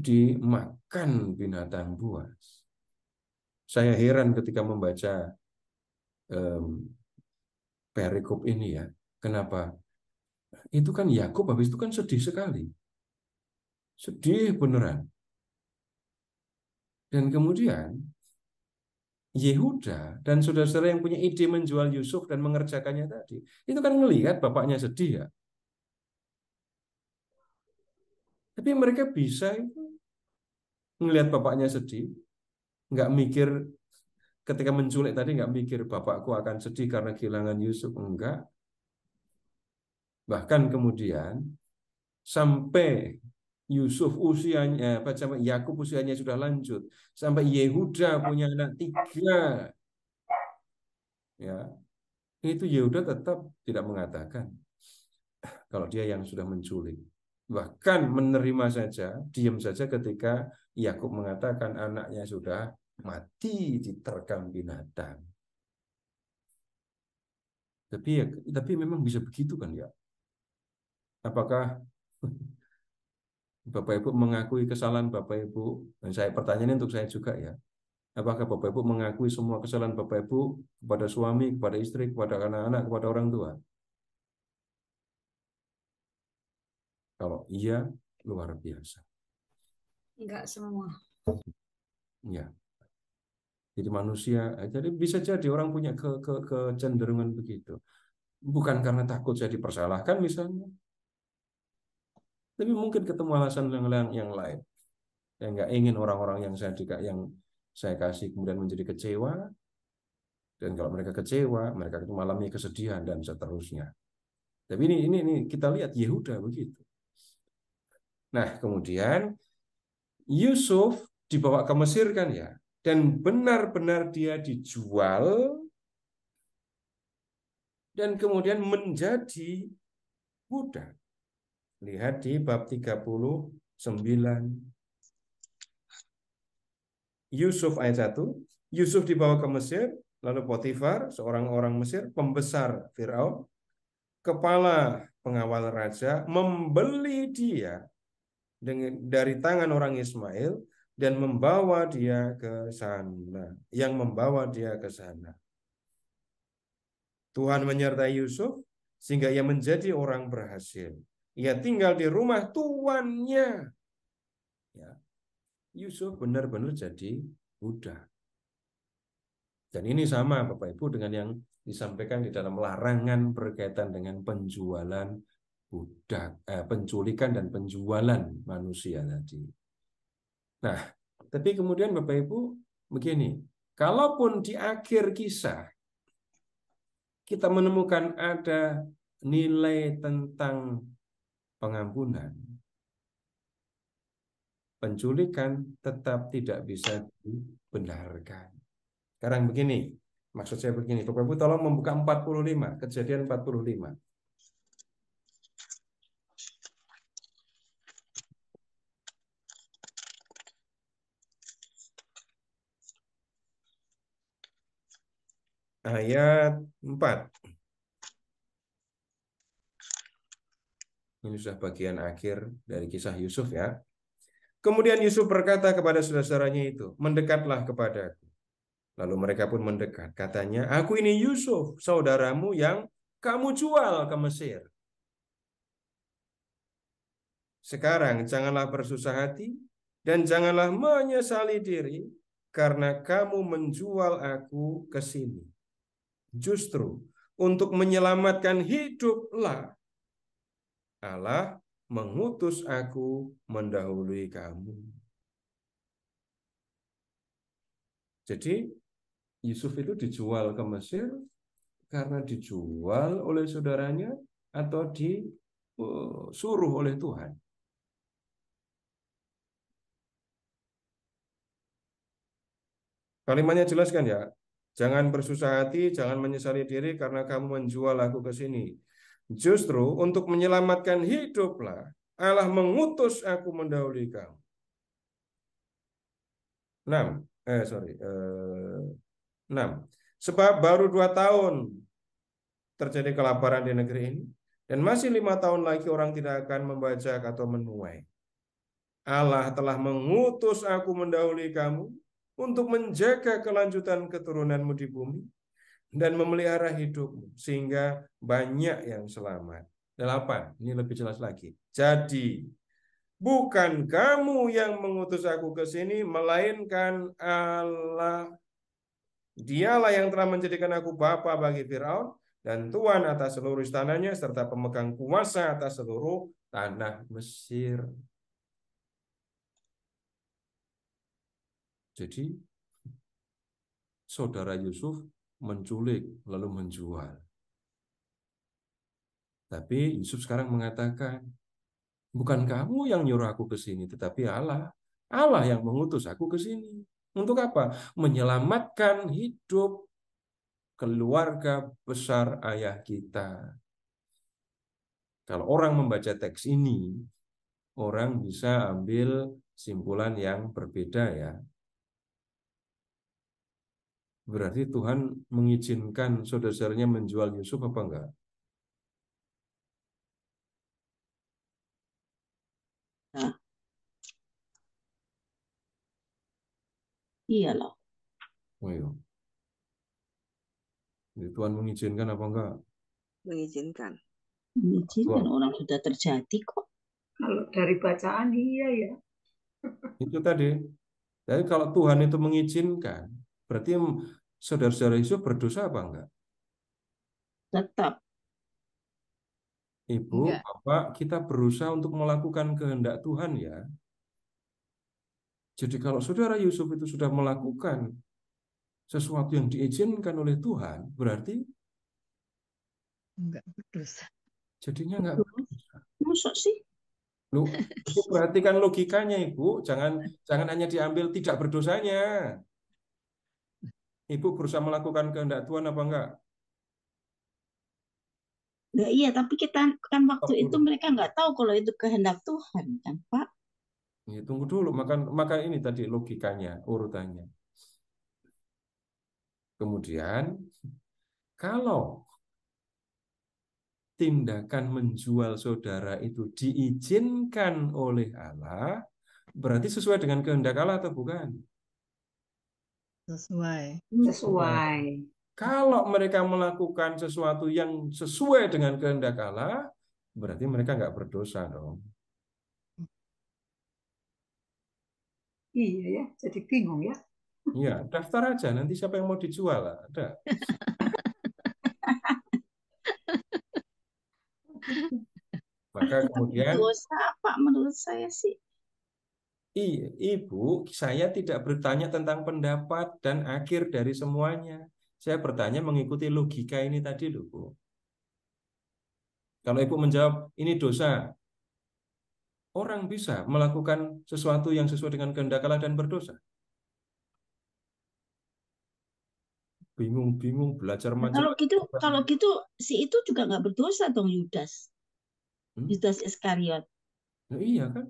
dimakan binatang buas. Saya heran ketika membaca um, perikop ini ya. Kenapa? Itu kan Yakub habis itu kan sedih sekali. Sedih beneran. Dan kemudian Yehuda dan saudara-saudara yang punya ide menjual Yusuf dan mengerjakannya tadi, itu kan melihat bapaknya sedih ya. Tapi mereka bisa itu melihat bapaknya sedih, nggak mikir ketika menculik tadi nggak mikir bapakku akan sedih karena kehilangan Yusuf enggak. Bahkan kemudian sampai Yusuf usianya apa sampai Yakub usianya sudah lanjut sampai Yehuda punya anak tiga ya itu Yehuda tetap tidak mengatakan kalau dia yang sudah menculik bahkan menerima saja diam saja ketika Yakub mengatakan anaknya sudah mati diterkam binatang tapi ya, tapi memang bisa begitu kan ya apakah Bapak Ibu mengakui kesalahan Bapak Ibu, dan saya pertanyaan ini untuk saya juga ya. Apakah Bapak Ibu mengakui semua kesalahan Bapak Ibu kepada suami, kepada istri, kepada anak-anak, kepada orang tua? Kalau iya, luar biasa. Enggak semua. Ya. Jadi manusia, eh, jadi bisa jadi orang punya ke, ke, kecenderungan begitu. Bukan karena takut jadi persalahkan misalnya, tapi mungkin ketemu alasan yang lain, yang lain. Saya nggak ingin orang-orang yang saya juga yang saya kasih kemudian menjadi kecewa. Dan kalau mereka kecewa, mereka itu malamnya kesedihan dan seterusnya. Tapi ini ini, ini kita lihat Yehuda begitu. Nah, kemudian Yusuf dibawa ke Mesir kan ya. Dan benar-benar dia dijual dan kemudian menjadi budak. Lihat di bab 39. Yusuf ayat 1. Yusuf dibawa ke Mesir, lalu Potifar, seorang orang Mesir, pembesar Firaun, kepala pengawal raja, membeli dia dengan, dari tangan orang Ismail dan membawa dia ke sana. Yang membawa dia ke sana. Tuhan menyertai Yusuf sehingga ia menjadi orang berhasil. Ia ya, tinggal di rumah tuannya. Ya. Yusuf benar-benar jadi Buddha. Dan ini sama Bapak Ibu dengan yang disampaikan di dalam larangan berkaitan dengan penjualan budak, eh, penculikan dan penjualan manusia tadi. Nah, tapi kemudian Bapak Ibu begini, kalaupun di akhir kisah kita menemukan ada nilai tentang pengampunan. Penculikan tetap tidak bisa dibenarkan. Sekarang begini, maksud saya begini, Bapak Ibu tolong membuka 45, kejadian 45. ayat 4. Ini sudah bagian akhir dari kisah Yusuf ya. Kemudian Yusuf berkata kepada saudara-saudaranya itu, mendekatlah kepadaku. Lalu mereka pun mendekat. Katanya, aku ini Yusuf, saudaramu yang kamu jual ke Mesir. Sekarang janganlah bersusah hati dan janganlah menyesali diri karena kamu menjual aku ke sini. Justru untuk menyelamatkan hiduplah Allah mengutus aku mendahului kamu. Jadi Yusuf itu dijual ke Mesir karena dijual oleh saudaranya atau disuruh eh, oleh Tuhan. Kalimatnya jelas kan ya. Jangan bersusah hati, jangan menyesali diri karena kamu menjual aku ke sini. Justru untuk menyelamatkan hiduplah Allah mengutus aku mendahului kamu. 6. Eh sorry. Eh, Sebab baru dua tahun terjadi kelaparan di negeri ini. Dan masih lima tahun lagi orang tidak akan membaca atau menuai. Allah telah mengutus aku mendahului kamu untuk menjaga kelanjutan keturunanmu di bumi dan memelihara hidupmu sehingga banyak yang selamat. Delapan, ini lebih jelas lagi. Jadi, bukan kamu yang mengutus aku ke sini, melainkan Allah. Dialah yang telah menjadikan aku bapa bagi Firaun dan tuan atas seluruh istananya serta pemegang kuasa atas seluruh tanah Mesir. Jadi saudara Yusuf menculik, lalu menjual. Tapi Yusuf sekarang mengatakan, bukan kamu yang nyuruh aku ke sini, tetapi Allah. Allah yang mengutus aku ke sini. Untuk apa? Menyelamatkan hidup keluarga besar ayah kita. Kalau orang membaca teks ini, orang bisa ambil simpulan yang berbeda ya. Berarti Tuhan mengizinkan saudara-saudaranya menjual Yusuf apa enggak? Nah. Iya, loh. Oh, iya. Jadi Tuhan mengizinkan apa enggak? Mengizinkan. Mengizinkan Tuhan. orang sudah terjadi kok. Kalau dari bacaan iya ya. Itu tadi. Jadi kalau Tuhan itu mengizinkan, Berarti saudara-saudara Yusuf berdosa apa enggak? Tetap. Ibu, enggak. Bapak, kita berusaha untuk melakukan kehendak Tuhan ya. Jadi kalau saudara Yusuf itu sudah melakukan sesuatu yang diizinkan oleh Tuhan, berarti enggak berdosa. Jadinya enggak berdosa. Masuk sih? Lu, perhatikan logikanya Ibu, jangan jangan hanya diambil tidak berdosanya. Ibu berusaha melakukan kehendak Tuhan apa enggak? Nah, iya, tapi kita kan waktu oh, itu mereka enggak tahu kalau itu kehendak Tuhan kan, Pak? Ya, tunggu dulu, maka maka ini tadi logikanya, urutannya. Kemudian kalau tindakan menjual saudara itu diizinkan oleh Allah, berarti sesuai dengan kehendak Allah atau bukan? sesuai sesuai kalau mereka melakukan sesuatu yang sesuai dengan kehendak Allah berarti mereka nggak berdosa dong iya ya jadi bingung ya ya daftar aja. Nanti siapa yang mau dijual lah. Ada. Maka kemudian dosa apa menurut saya sih Iya, Ibu, saya tidak bertanya tentang pendapat dan akhir dari semuanya. Saya bertanya mengikuti logika ini tadi loh, Bu. Kalau Ibu menjawab, ini dosa. Orang bisa melakukan sesuatu yang sesuai dengan kehendak Allah dan berdosa. Bingung-bingung belajar nah, macam. Kalau gitu, kalau gitu si itu juga nggak berdosa dong Yudas. Hmm? Yudas Iskariot. Nah, iya kan?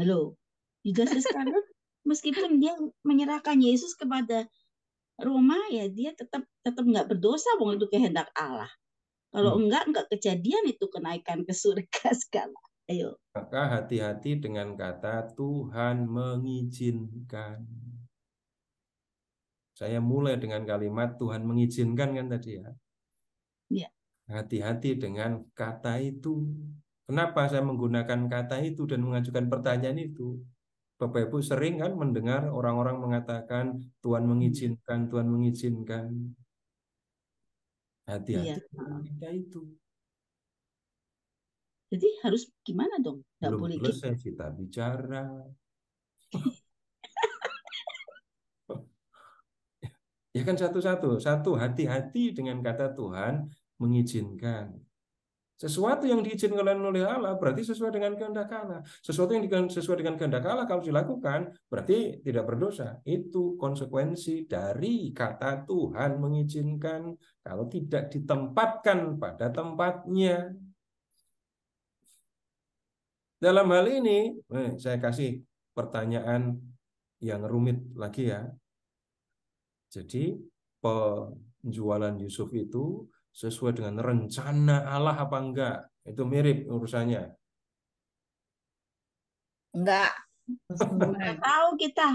Lalu juga sekarang meskipun dia menyerahkan Yesus kepada Roma ya dia tetap tetap nggak berdosa wong itu kehendak Allah. Kalau hmm. enggak enggak kejadian itu kenaikan ke surga segala. Ayo. Maka hati-hati dengan kata Tuhan mengizinkan. Saya mulai dengan kalimat Tuhan mengizinkan kan tadi ya. Iya. Hati-hati dengan kata itu. Kenapa saya menggunakan kata itu dan mengajukan pertanyaan itu? Bapak Ibu sering kan mendengar orang-orang mengatakan Tuhan hmm. mengizinkan, Tuhan mengizinkan. Hati-hati iya. itu. Jadi harus gimana dong? Gak Belum boleh gitu. selesai gitu. kita bicara. ya kan satu-satu. Satu hati-hati dengan kata Tuhan mengizinkan. Sesuatu yang diizinkan oleh Allah berarti sesuai dengan kehendak Allah. Sesuatu yang sesuai dengan kehendak Allah kalau dilakukan berarti tidak berdosa. Itu konsekuensi dari kata Tuhan mengizinkan kalau tidak ditempatkan pada tempatnya. Dalam hal ini, eh, saya kasih pertanyaan yang rumit lagi ya. Jadi penjualan Yusuf itu sesuai dengan rencana Allah apa enggak? Itu mirip urusannya. Enggak. Enggak tahu kita.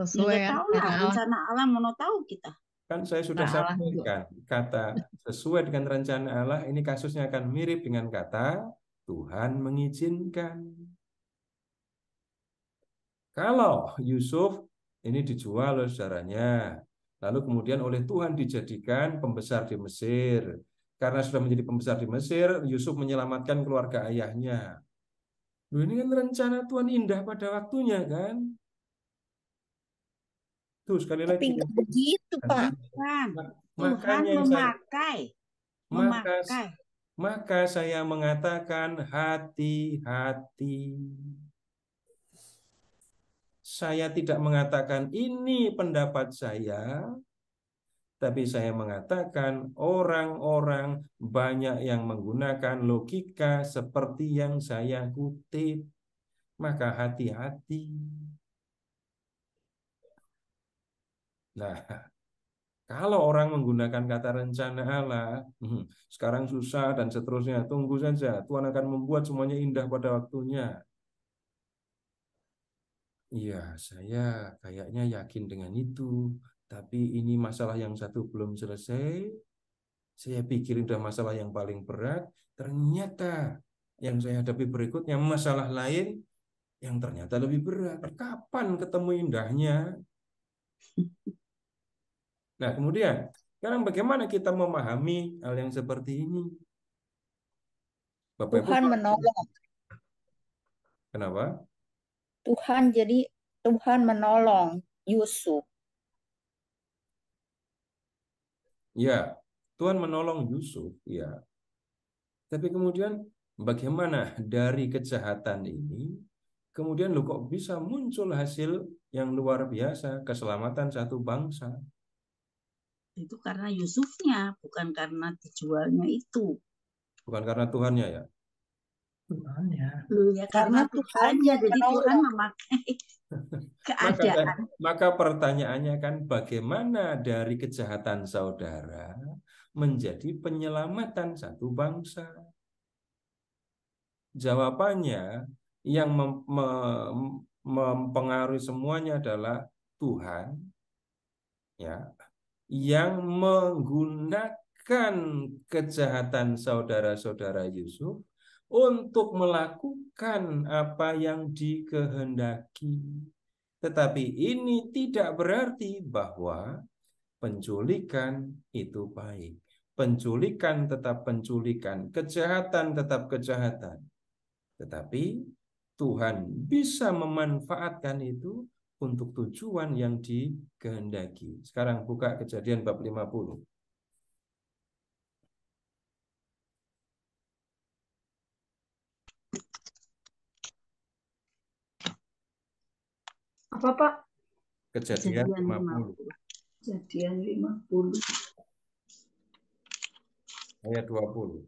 Sesuai Nggak ya, tahu lah, rencana Allah mau tahu kita. Kan saya sudah nah, sampaikan kata sesuai dengan rencana Allah ini kasusnya akan mirip dengan kata Tuhan mengizinkan. Kalau Yusuf ini dijual oleh saudaranya, Lalu kemudian oleh Tuhan dijadikan pembesar di Mesir. Karena sudah menjadi pembesar di Mesir, Yusuf menyelamatkan keluarga ayahnya. Loh ini kan rencana Tuhan indah pada waktunya kan? Tuh sekali lagi. Tapi begitu Pak. Tuhan memakai. Saya, memakai. maka saya mengatakan hati-hati saya tidak mengatakan ini pendapat saya, tapi saya mengatakan orang-orang banyak yang menggunakan logika seperti yang saya kutip. Maka hati-hati. Nah, kalau orang menggunakan kata rencana Allah, hmm, sekarang susah dan seterusnya, tunggu saja. Tuhan akan membuat semuanya indah pada waktunya. Iya, saya kayaknya yakin dengan itu. Tapi ini masalah yang satu belum selesai. Saya pikir itu masalah yang paling berat. Ternyata yang saya hadapi berikutnya masalah lain yang ternyata lebih berat. Kapan ketemu indahnya? Nah, kemudian sekarang bagaimana kita memahami hal yang seperti ini? Bapak Tuhan menolong. Kenapa? Tuhan jadi Tuhan menolong Yusuf. Ya, Tuhan menolong Yusuf, ya. Tapi kemudian bagaimana dari kejahatan ini kemudian lu kok bisa muncul hasil yang luar biasa keselamatan satu bangsa? Itu karena Yusufnya, bukan karena dijualnya itu. Bukan karena Tuhannya ya? Tuhannya. Ya, karena, karena Tuhannya, jadi Tuhan memakai keadaan. Maka, maka pertanyaannya kan bagaimana dari kejahatan saudara menjadi penyelamatan satu bangsa? Jawabannya yang mem mem mempengaruhi semuanya adalah Tuhan ya yang menggunakan kejahatan saudara-saudara Yusuf untuk melakukan apa yang dikehendaki. Tetapi ini tidak berarti bahwa penculikan itu baik. Penculikan tetap penculikan, kejahatan tetap kejahatan. Tetapi Tuhan bisa memanfaatkan itu untuk tujuan yang dikehendaki. Sekarang buka kejadian bab 50. apa Pak? Kejadian, Kejadian 50. 50. Kejadian 50. Ayat 20.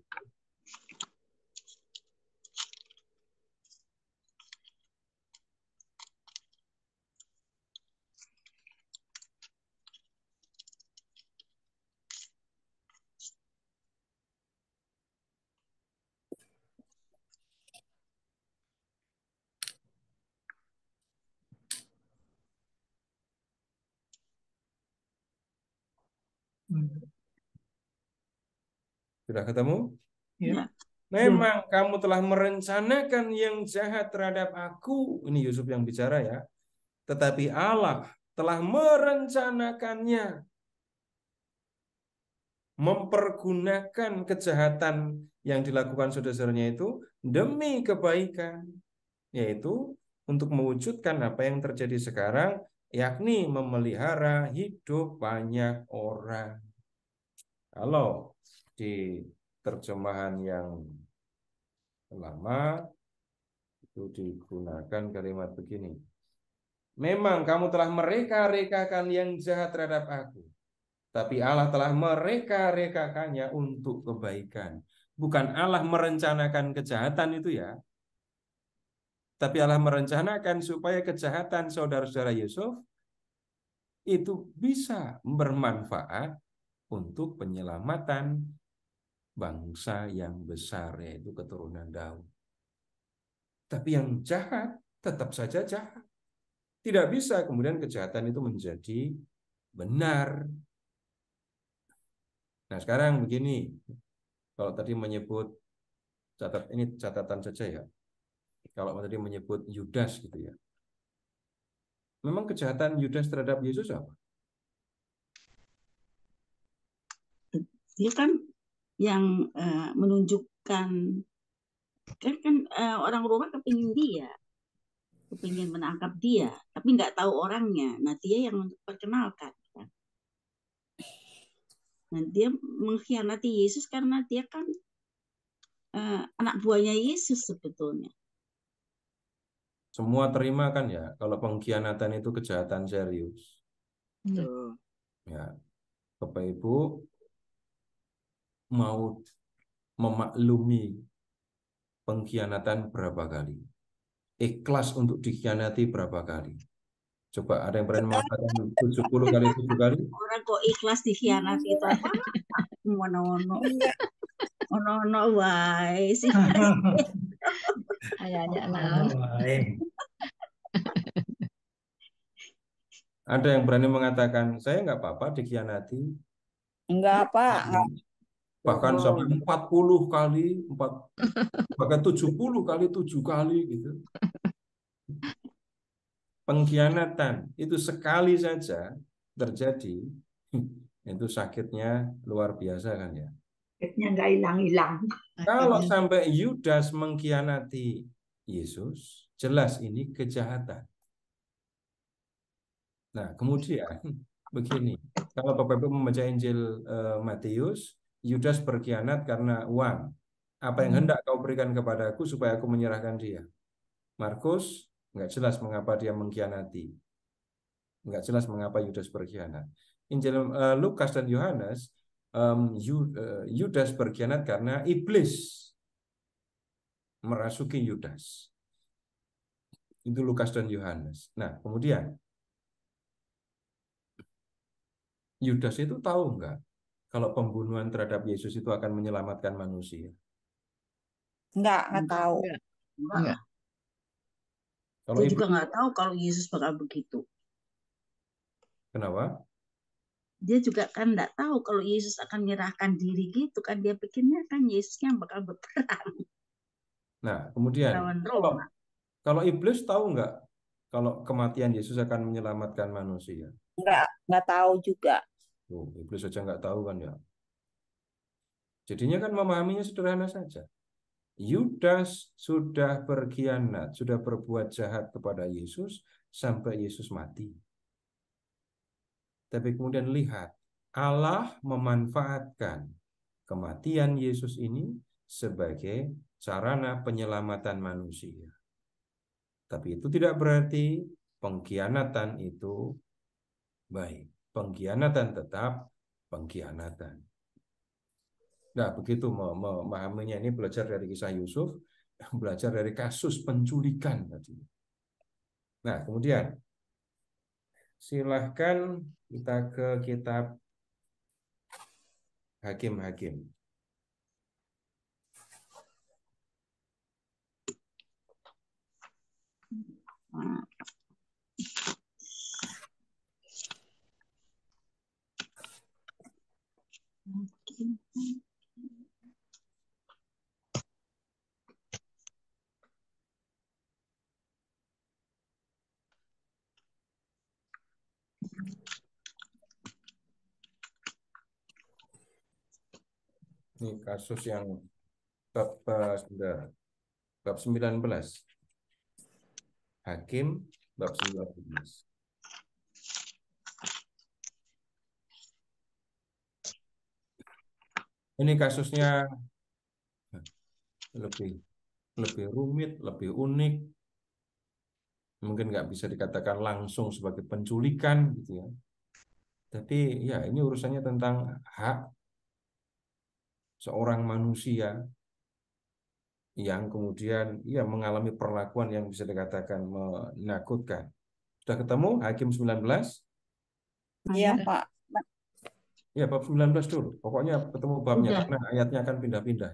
Sudah ketemu? Ya. Memang hmm. kamu telah merencanakan yang jahat terhadap aku. Ini Yusuf yang bicara ya. Tetapi Allah telah merencanakannya. Mempergunakan kejahatan yang dilakukan saudara-saudaranya itu demi kebaikan. Yaitu untuk mewujudkan apa yang terjadi sekarang, yakni memelihara hidup banyak orang. Halo, di terjemahan yang lama itu digunakan kalimat begini. Memang kamu telah mereka-rekakan yang jahat terhadap aku. Tapi Allah telah mereka-rekakannya untuk kebaikan. Bukan Allah merencanakan kejahatan itu ya. Tapi Allah merencanakan supaya kejahatan saudara-saudara Yusuf itu bisa bermanfaat untuk penyelamatan bangsa yang besar yaitu keturunan Daud. Tapi yang jahat tetap saja jahat. Tidak bisa kemudian kejahatan itu menjadi benar. Nah sekarang begini, kalau tadi menyebut catat ini catatan saja ya. Kalau tadi menyebut Yudas gitu ya. Memang kejahatan Yudas terhadap Yesus apa? Dia kan yang uh, menunjukkan kan, kan uh, orang Roma kepingin dia kepingin menangkap dia tapi nggak tahu orangnya nah dia yang memperkenalkan kan. nah dia mengkhianati Yesus karena dia kan uh, anak buahnya Yesus sebetulnya semua terima kan ya kalau pengkhianatan itu kejahatan serius. Iya. Betul. Ya. Bapak Ibu, mau memaklumi pengkhianatan berapa kali? Ikhlas untuk dikhianati berapa kali? Coba ada yang berani mengatakan 70 kali tujuh kali? Orang kok ikhlas dikhianati itu apa? Ono-ono. ono wae sih. ayahnya Ada yang berani mengatakan, saya nggak apa-apa dikhianati? Enggak, apa bahkan wow. Oh. sampai 40 kali 4 bahkan 70 kali 7 kali gitu. Pengkhianatan itu sekali saja terjadi itu sakitnya luar biasa kan ya. Sakitnya nggak hilang-hilang. Kalau sampai Yudas mengkhianati Yesus, jelas ini kejahatan. Nah, kemudian begini, kalau Bapak Ibu membaca Injil uh, Matius, Yudas berkhianat karena uang. Apa yang hmm. hendak kau berikan kepadaku supaya aku menyerahkan dia? Markus nggak jelas mengapa dia mengkhianati. Nggak jelas mengapa Yudas berkhianat. Injil uh, Lukas dan Yohanes um, Yudas berkhianat karena iblis merasuki Yudas. Itu Lukas dan Yohanes. Nah, kemudian Yudas itu tahu nggak kalau pembunuhan terhadap Yesus itu akan menyelamatkan manusia? Enggak, enggak tahu. Enggak. Kalau Dia juga enggak tahu kalau Yesus bakal begitu. Kenapa? Dia juga kan enggak tahu kalau Yesus akan menyerahkan diri gitu kan dia pikirnya kan Yesus yang bakal berperang. Nah, kemudian kalau, iblis tahu enggak kalau kematian Yesus akan menyelamatkan manusia? Enggak, enggak tahu juga. Oh, iblis saja nggak tahu kan ya. Jadinya kan memahaminya sederhana saja. Yudas sudah berkhianat, sudah berbuat jahat kepada Yesus sampai Yesus mati. Tapi kemudian lihat, Allah memanfaatkan kematian Yesus ini sebagai sarana penyelamatan manusia. Tapi itu tidak berarti pengkhianatan itu baik pengkhianatan tetap pengkhianatan. Nah, begitu memahaminya ini belajar dari kisah Yusuf, belajar dari kasus penculikan tadi. Nah, kemudian silahkan kita ke kitab Hakim-Hakim. Hmm. Ini kasus yang bab sembilan Bab 19. Hakim bab belas. ini kasusnya lebih lebih rumit, lebih unik, mungkin nggak bisa dikatakan langsung sebagai penculikan gitu ya. Tapi ya ini urusannya tentang hak seorang manusia yang kemudian ya mengalami perlakuan yang bisa dikatakan menakutkan. Sudah ketemu Hakim 19? Iya, Pak. Ya, bab 19 dulu. Pokoknya ketemu babnya, ya. karena ayatnya akan pindah-pindah.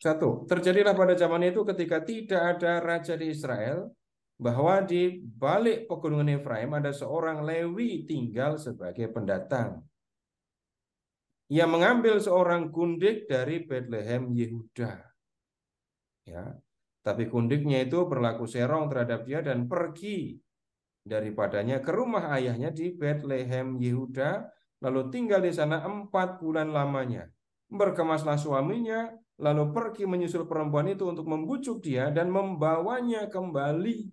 Satu, terjadilah pada zaman itu ketika tidak ada raja di Israel, bahwa di balik pegunungan Efraim ada seorang Lewi tinggal sebagai pendatang. Ia mengambil seorang kundik dari Bethlehem Yehuda. Ya, tapi kundiknya itu berlaku serong terhadap dia dan pergi daripadanya ke rumah ayahnya di Bethlehem Yehuda lalu tinggal di sana empat bulan lamanya. Berkemaslah suaminya, lalu pergi menyusul perempuan itu untuk membujuk dia dan membawanya kembali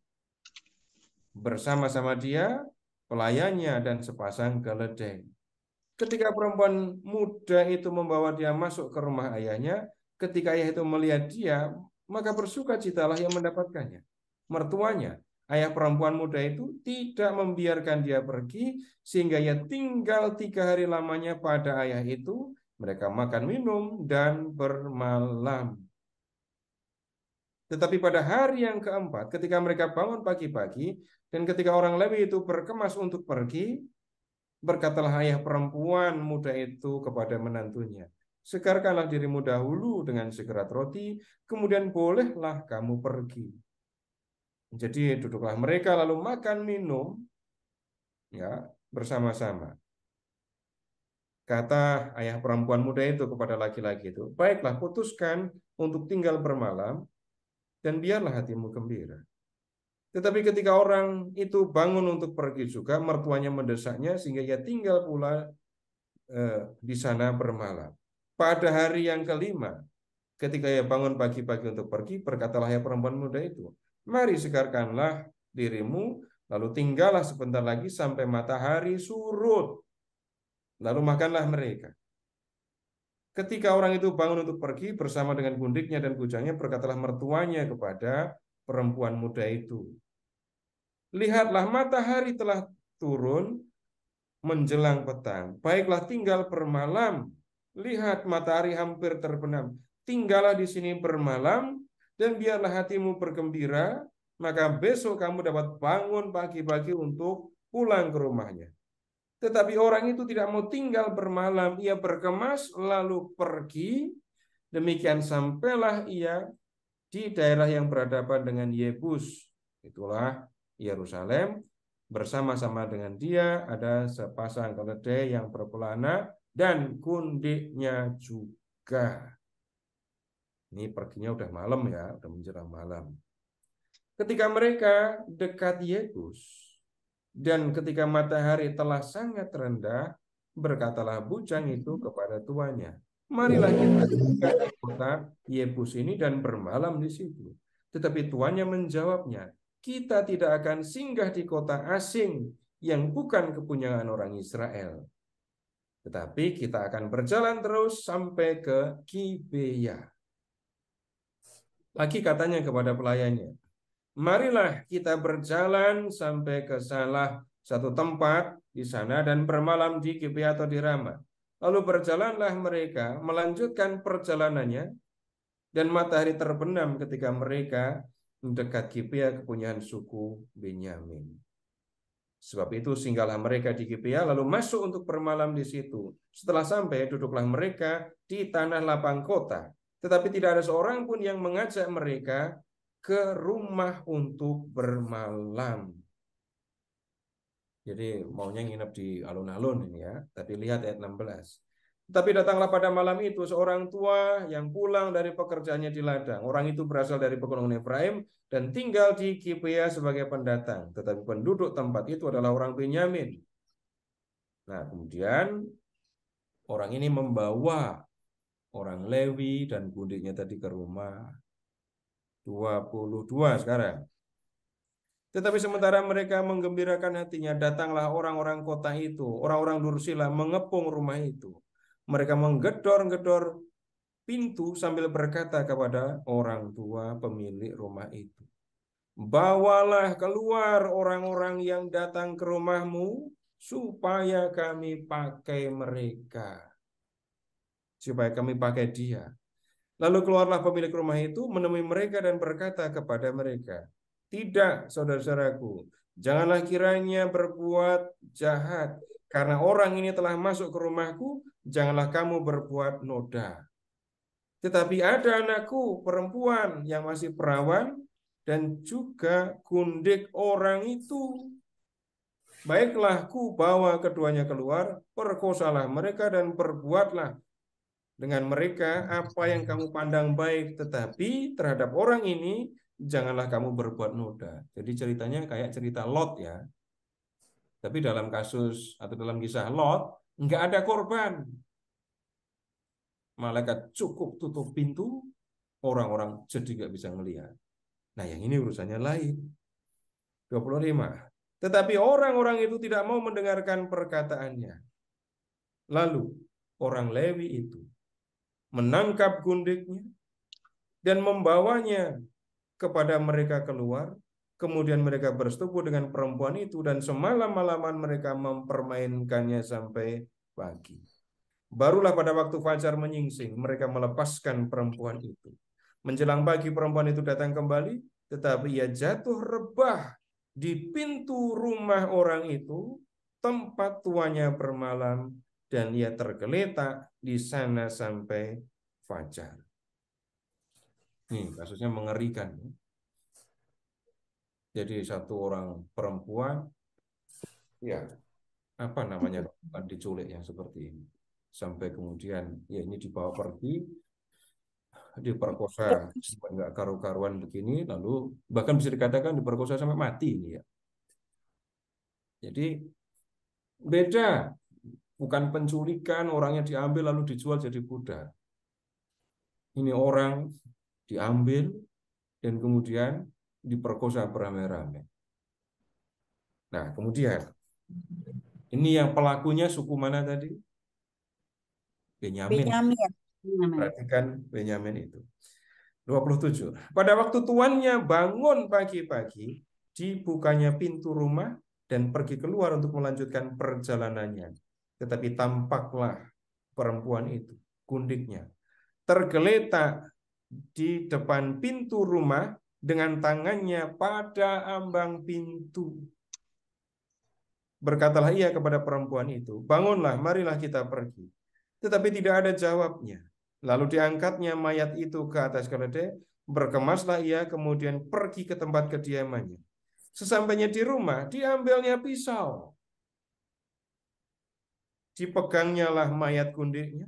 bersama-sama dia, pelayannya, dan sepasang keledai. Ketika perempuan muda itu membawa dia masuk ke rumah ayahnya, ketika ayah itu melihat dia, maka bersukacitalah yang mendapatkannya, mertuanya, Ayah perempuan muda itu tidak membiarkan dia pergi sehingga ia tinggal tiga hari lamanya pada ayah itu. Mereka makan minum dan bermalam. Tetapi pada hari yang keempat, ketika mereka bangun pagi-pagi, dan ketika orang Lewi itu berkemas untuk pergi, berkatalah ayah perempuan muda itu kepada menantunya, segarkanlah dirimu dahulu dengan segera roti, kemudian bolehlah kamu pergi. Jadi duduklah mereka lalu makan minum ya bersama-sama. Kata ayah perempuan muda itu kepada laki-laki itu, "Baiklah, putuskan untuk tinggal bermalam dan biarlah hatimu gembira." Tetapi ketika orang itu bangun untuk pergi juga, mertuanya mendesaknya sehingga ia tinggal pula eh, di sana bermalam. Pada hari yang kelima, ketika ia bangun pagi-pagi untuk pergi, berkatalah ayah perempuan muda itu, Mari segarkanlah dirimu, lalu tinggallah sebentar lagi sampai matahari surut. Lalu makanlah mereka. Ketika orang itu bangun untuk pergi bersama dengan gundiknya dan kujangnya, berkatalah mertuanya kepada perempuan muda itu. Lihatlah matahari telah turun menjelang petang. Baiklah tinggal bermalam. Lihat matahari hampir terbenam. Tinggallah di sini bermalam dan biarlah hatimu bergembira, maka besok kamu dapat bangun pagi-pagi untuk pulang ke rumahnya. Tetapi orang itu tidak mau tinggal bermalam, ia berkemas lalu pergi. Demikian sampailah ia di daerah yang berhadapan dengan Yebus. Itulah Yerusalem. Bersama-sama dengan dia ada sepasang keledai yang berpelana dan gundiknya juga. Ini perginya udah malam ya, udah menjelang malam. Ketika mereka dekat Yesus, dan ketika matahari telah sangat rendah, berkatalah bujang itu kepada tuanya, Marilah kita ke kota Yebus ini dan bermalam di situ. Tetapi tuannya menjawabnya, kita tidak akan singgah di kota asing yang bukan kepunyaan orang Israel. Tetapi kita akan berjalan terus sampai ke Kibeya. Lagi katanya kepada pelayannya, marilah kita berjalan sampai ke salah satu tempat di sana dan bermalam di Gibeah atau di Rama. Lalu berjalanlah mereka melanjutkan perjalanannya dan matahari terbenam ketika mereka mendekat Gibeah kepunyaan suku Benyamin. Sebab itu singgahlah mereka di Gibeah lalu masuk untuk bermalam di situ. Setelah sampai duduklah mereka di tanah lapang kota tetapi tidak ada seorang pun yang mengajak mereka ke rumah untuk bermalam. Jadi maunya nginep di alun-alun ini ya. Tapi lihat ayat 16. Tapi datanglah pada malam itu seorang tua yang pulang dari pekerjaannya di ladang. Orang itu berasal dari pegunungan Efraim dan tinggal di Kipia sebagai pendatang. Tetapi penduduk tempat itu adalah orang Benyamin. Nah kemudian orang ini membawa orang Lewi dan gundiknya tadi ke rumah. 22 sekarang. Tetapi sementara mereka menggembirakan hatinya, datanglah orang-orang kota itu, orang-orang Dursila mengepung rumah itu. Mereka menggedor-gedor pintu sambil berkata kepada orang tua pemilik rumah itu. Bawalah keluar orang-orang yang datang ke rumahmu supaya kami pakai mereka supaya kami pakai dia. Lalu keluarlah pemilik rumah itu menemui mereka dan berkata kepada mereka, Tidak, saudara-saudaraku, janganlah kiranya berbuat jahat, karena orang ini telah masuk ke rumahku, janganlah kamu berbuat noda. Tetapi ada anakku perempuan yang masih perawan dan juga gundik orang itu. Baiklah ku bawa keduanya keluar, perkosalah mereka dan perbuatlah dengan mereka apa yang kamu pandang baik, tetapi terhadap orang ini janganlah kamu berbuat noda. Jadi ceritanya kayak cerita Lot ya. Tapi dalam kasus atau dalam kisah Lot, nggak ada korban. Malaikat cukup tutup pintu, orang-orang jadi nggak bisa melihat. Nah yang ini urusannya lain. 25. Tetapi orang-orang itu tidak mau mendengarkan perkataannya. Lalu orang Lewi itu menangkap gundiknya, dan membawanya kepada mereka keluar. Kemudian mereka bersetubuh dengan perempuan itu dan semalam-malaman mereka mempermainkannya sampai pagi. Barulah pada waktu fajar menyingsing, mereka melepaskan perempuan itu. Menjelang pagi perempuan itu datang kembali, tetapi ia jatuh rebah di pintu rumah orang itu, tempat tuanya bermalam, dan ia tergeletak di sana sampai fajar. ini kasusnya mengerikan. Ya. Jadi satu orang perempuan ya apa namanya diculik yang seperti ini sampai kemudian ya ini dibawa pergi diperkosa nggak karu-karuan begini lalu bahkan bisa dikatakan diperkosa sampai mati ini ya jadi beda bukan penculikan orangnya diambil lalu dijual jadi budak ini orang diambil dan kemudian diperkosa beramai-ramai nah kemudian ini yang pelakunya suku mana tadi Benyamin, Benyamin. perhatikan Benyamin itu 27. Pada waktu tuannya bangun pagi-pagi, dibukanya pintu rumah dan pergi keluar untuk melanjutkan perjalanannya. Tetapi tampaklah perempuan itu, gundiknya, tergeletak di depan pintu rumah dengan tangannya pada ambang pintu. Berkatalah ia kepada perempuan itu, bangunlah, marilah kita pergi. Tetapi tidak ada jawabnya. Lalu diangkatnya mayat itu ke atas keledai, berkemaslah ia kemudian pergi ke tempat kediamannya. Sesampainya di rumah, diambilnya pisau dipegangnya lah mayat gundiknya,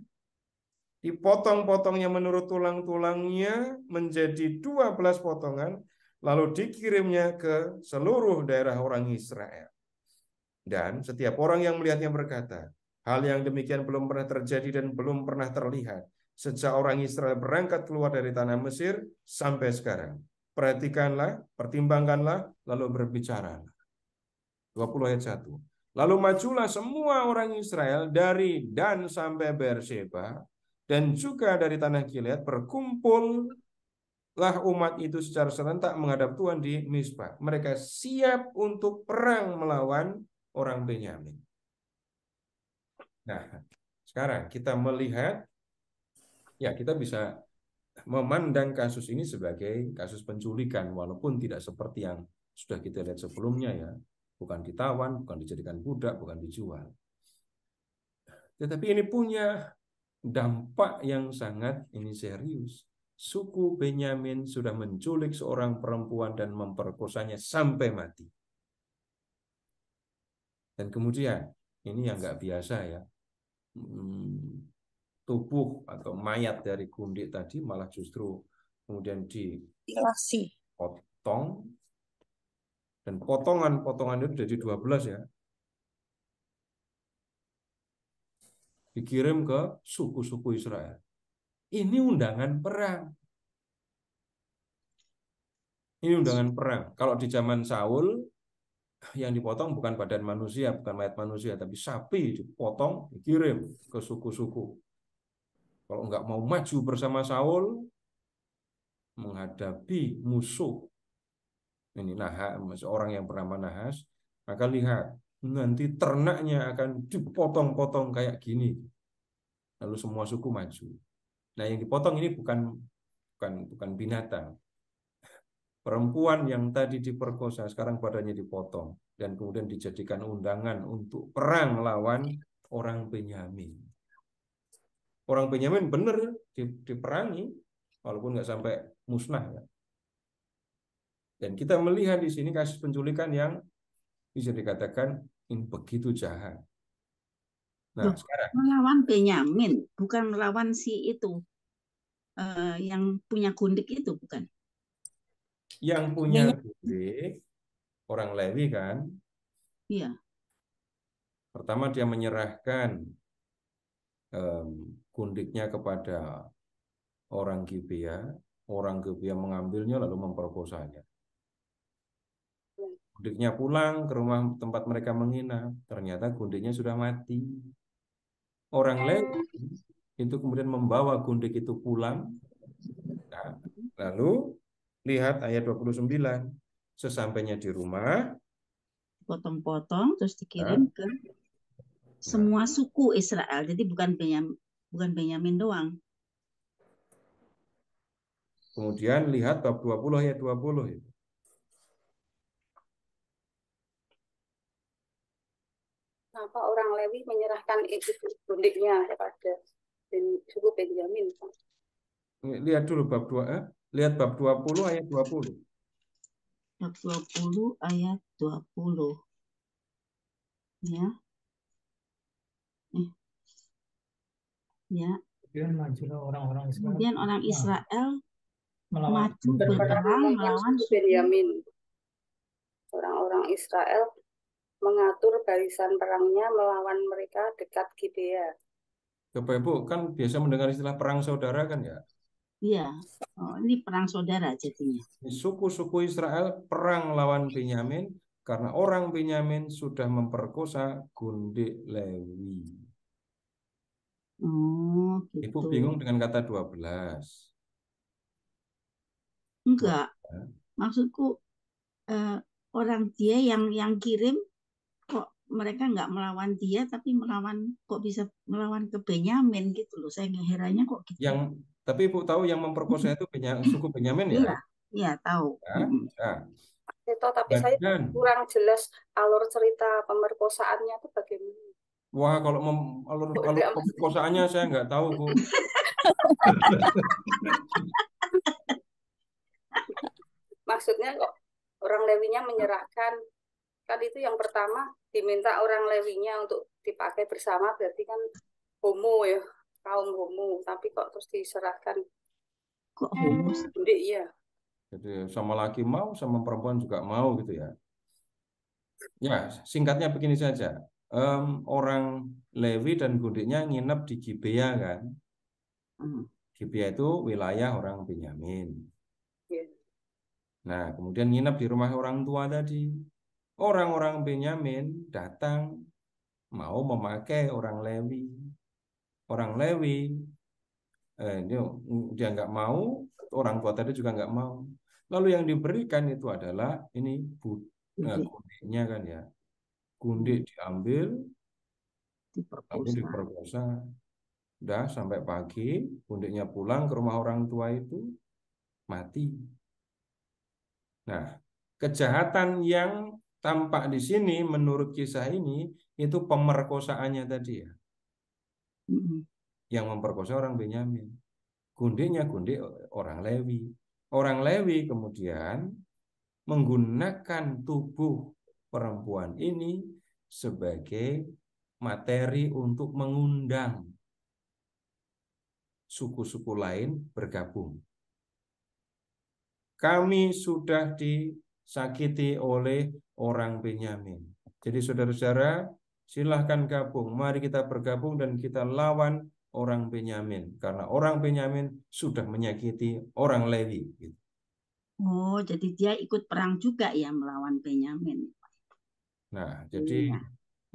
dipotong-potongnya menurut tulang-tulangnya menjadi 12 potongan, lalu dikirimnya ke seluruh daerah orang Israel. Dan setiap orang yang melihatnya berkata, hal yang demikian belum pernah terjadi dan belum pernah terlihat sejak orang Israel berangkat keluar dari tanah Mesir sampai sekarang. Perhatikanlah, pertimbangkanlah, lalu berbicara. 20 ayat 1. Lalu majulah semua orang Israel dari Dan sampai Beersheba dan juga dari tanah Gilead berkumpullah umat itu secara serentak menghadap Tuhan di Misbah. Mereka siap untuk perang melawan orang Benyamin. Nah, sekarang kita melihat ya kita bisa memandang kasus ini sebagai kasus penculikan walaupun tidak seperti yang sudah kita lihat sebelumnya ya bukan ditawan, bukan dijadikan budak, bukan dijual. Tetapi ini punya dampak yang sangat ini serius. Suku Benyamin sudah menculik seorang perempuan dan memperkosanya sampai mati. Dan kemudian, ini yang nggak biasa ya, hmm, tubuh atau mayat dari gundik tadi malah justru kemudian dipotong, dan potongan-potongan itu jadi 12 ya. Dikirim ke suku-suku Israel. Ini undangan perang. Ini undangan perang. Kalau di zaman Saul, yang dipotong bukan badan manusia, bukan mayat manusia, tapi sapi dipotong, dikirim ke suku-suku. Kalau nggak mau maju bersama Saul, menghadapi musuh ini hmm. nahas orang yang bernama nahas maka lihat nanti ternaknya akan dipotong-potong kayak gini lalu semua suku maju nah yang dipotong ini bukan bukan bukan binatang perempuan yang tadi diperkosa sekarang badannya dipotong dan kemudian dijadikan undangan untuk perang lawan orang Benyamin. Orang Benyamin benar diperangi walaupun nggak sampai musnah ya. Dan kita melihat di sini kasus penculikan yang bisa dikatakan ini begitu jahat. Nah, Loh, sekarang melawan Benyamin, bukan melawan si itu uh, yang punya gundik itu, bukan? Yang punya iya. gundik orang Lewi kan? Iya. Pertama dia menyerahkan um, gundiknya kepada orang Gibea, orang Gibea mengambilnya lalu memperkosanya. Gundiknya pulang ke rumah tempat mereka menginap. Ternyata gundiknya sudah mati. Orang lain itu kemudian membawa gundik itu pulang. Nah, lalu lihat ayat 29. Sesampainya di rumah. Potong-potong terus dikirim nah, ke semua suku Israel. Jadi bukan Benyamin, bukan Benyamin doang. Kemudian lihat bab 20 ayat 20 itu. maka orang Lewi menyerahkan itu bundiknya kepada ben, suku Benjamin. Lihat dulu bab 2, eh? lihat bab 20 ayat 20. Bab 20 ayat 20. Ya. Eh. Ya. Kemudian majulah orang-orang Israel. Kemudian orang nah. Israel melawan. maju berperang melawan Benjamin. Orang-orang Israel mengatur barisan perangnya melawan mereka dekat gitu Ya Bapak Ibu kan biasa mendengar istilah perang saudara kan ya? Iya, oh, ini perang saudara jadinya. Suku-suku Israel perang lawan Benyamin karena orang Benyamin sudah memperkosa gundik Lewi. Oh, gitu. Ibu bingung dengan kata 12. Enggak. Maksudku eh, orang dia yang yang kirim mereka nggak melawan dia tapi melawan kok bisa melawan ke Benyamin gitu loh saya ngeherannya kok gitu yang tapi ibu tahu yang memperkosa itu Benya, hmm. suku Benyamin ya iya iya tahu nah, nah. Itu, tapi saya kurang jelas alur cerita pemerkosaannya itu bagaimana wah kalau mem, alur, alur pemerkosaannya saya nggak tahu bu maksudnya kok orang Lewinya menyerahkan kan itu yang pertama diminta orang lewinya untuk dipakai bersama berarti kan homo ya kaum homo tapi kok terus diserahkan kok hmm. homo sendiri ya jadi sama laki mau sama perempuan juga mau gitu ya ya singkatnya begini saja um, orang Lewi dan gundiknya nginep di Gibea kan hmm. Gibea itu wilayah orang Benyamin iya. nah kemudian nginep di rumah orang tua tadi orang-orang Benyamin datang mau memakai orang Lewi. Orang Lewi eh, dia, dia nggak mau, orang tua tadi juga nggak mau. Lalu yang diberikan itu adalah ini eh, gundiknya kan ya. Gundik hmm. diambil, lalu diperkosa. Udah sampai pagi, gundiknya pulang ke rumah orang tua itu mati. Nah, kejahatan yang tampak di sini menurut kisah ini itu pemerkosaannya tadi ya. Yang memperkosa orang Benyamin. gundiknya gundik orang Lewi. Orang Lewi kemudian menggunakan tubuh perempuan ini sebagai materi untuk mengundang suku-suku lain bergabung. Kami sudah di disakiti oleh orang Benyamin. Jadi saudara-saudara, silahkan gabung. Mari kita bergabung dan kita lawan orang Benyamin karena orang Benyamin sudah menyakiti orang Lewi. Oh, jadi dia ikut perang juga ya melawan Benyamin. Nah, jadi iya.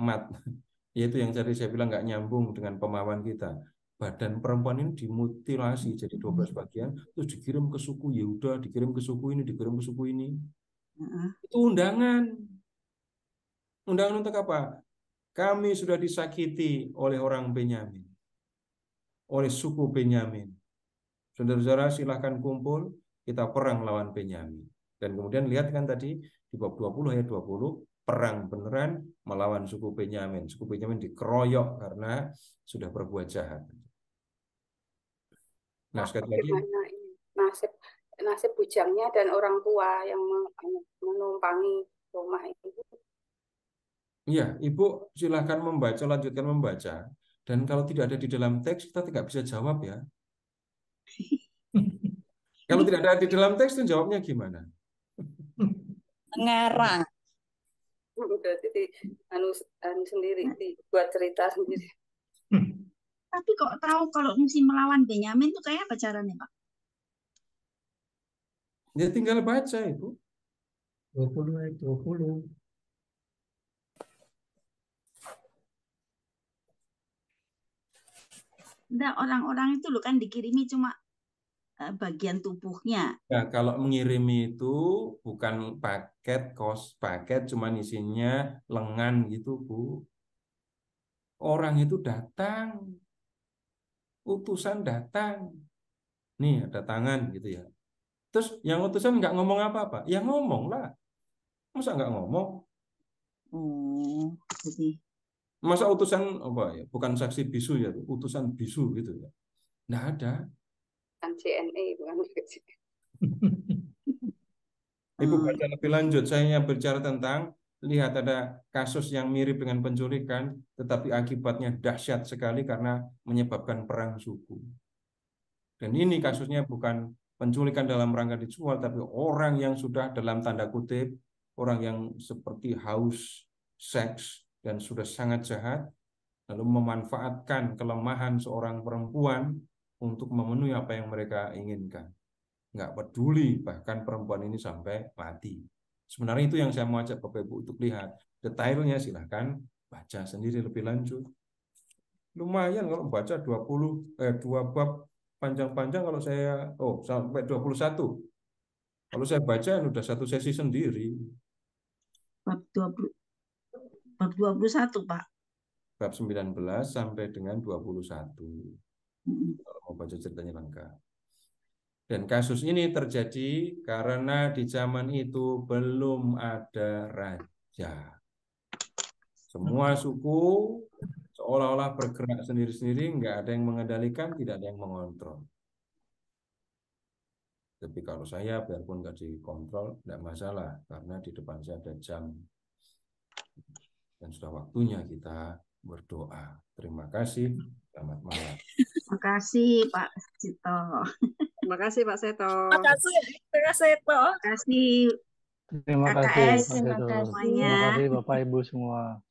mat yaitu yang tadi saya bilang nggak nyambung dengan pemahaman kita. Badan perempuan ini dimutilasi jadi 12 hmm. bagian, terus dikirim ke suku Yehuda, dikirim ke suku ini, dikirim ke suku ini huh Itu undangan. Undangan untuk apa? Kami sudah disakiti oleh orang Benyamin. Oleh suku Benyamin. Saudara-saudara silahkan kumpul, kita perang lawan Benyamin. Dan kemudian lihat kan tadi di bab 20 ayat 20, perang beneran melawan suku Benyamin. Suku Benyamin dikeroyok karena sudah berbuat jahat. Nah, sekali lagi nasib bujangnya dan orang tua yang menumpangi rumah itu. Iya, Ibu silahkan membaca, lanjutkan membaca. Dan kalau tidak ada di dalam teks, kita tidak bisa jawab ya. kalau tidak ada di dalam teks, itu jawabnya gimana? Mengarang. Berarti di, anu, anu sendiri, dibuat cerita sendiri. Tapi kok tahu kalau mesti melawan Benyamin itu kayak apa caranya, Pak? Dia tinggal baca itu. 20 ayat 20. Enggak, orang-orang itu loh kan dikirimi cuma eh, bagian tubuhnya. Ya kalau mengirimi itu bukan paket kos, paket cuma isinya lengan gitu, Bu. Orang itu datang. Utusan datang. Nih, ada tangan gitu ya. Terus yang utusan nggak ngomong apa-apa. Ya ngomong lah. Masa nggak ngomong? Hmm, Masa utusan apa ya? Bukan saksi bisu ya, utusan bisu gitu ya. Nggak ada. Bukan CNE, bukan Ibu hmm. baca lebih lanjut. Saya yang berbicara tentang lihat ada kasus yang mirip dengan penculikan, tetapi akibatnya dahsyat sekali karena menyebabkan perang suku. Dan ini kasusnya bukan penculikan dalam rangka dijual, tapi orang yang sudah dalam tanda kutip, orang yang seperti haus seks dan sudah sangat jahat, lalu memanfaatkan kelemahan seorang perempuan untuk memenuhi apa yang mereka inginkan. Nggak peduli bahkan perempuan ini sampai mati. Sebenarnya itu yang saya mau ajak Bapak Ibu untuk lihat. Detailnya silahkan baca sendiri lebih lanjut. Lumayan kalau baca 20 eh, dua bab panjang-panjang kalau saya oh sampai 21. Kalau saya baca sudah kan satu sesi sendiri. Bab 20 bab 21, Pak. Bab 19 sampai dengan 21. Hmm. Kalau mau baca ceritanya lengkap. Dan kasus ini terjadi karena di zaman itu belum ada raja. Semua suku seolah-olah bergerak sendiri-sendiri, nggak ada yang mengendalikan, tidak ada yang mengontrol. Tapi kalau saya biarpun nggak dikontrol, nggak masalah, karena di depan saya ada jam. Dan sudah waktunya kita berdoa. Terima kasih. Selamat malam. Terima kasih Pak Seto. Terima kasih Pak Seto. Terima kasih Pak Seto. Terima kasih Terima kasih, KKS, terima kasih semuanya. Terima kasih Bapak Ibu semua.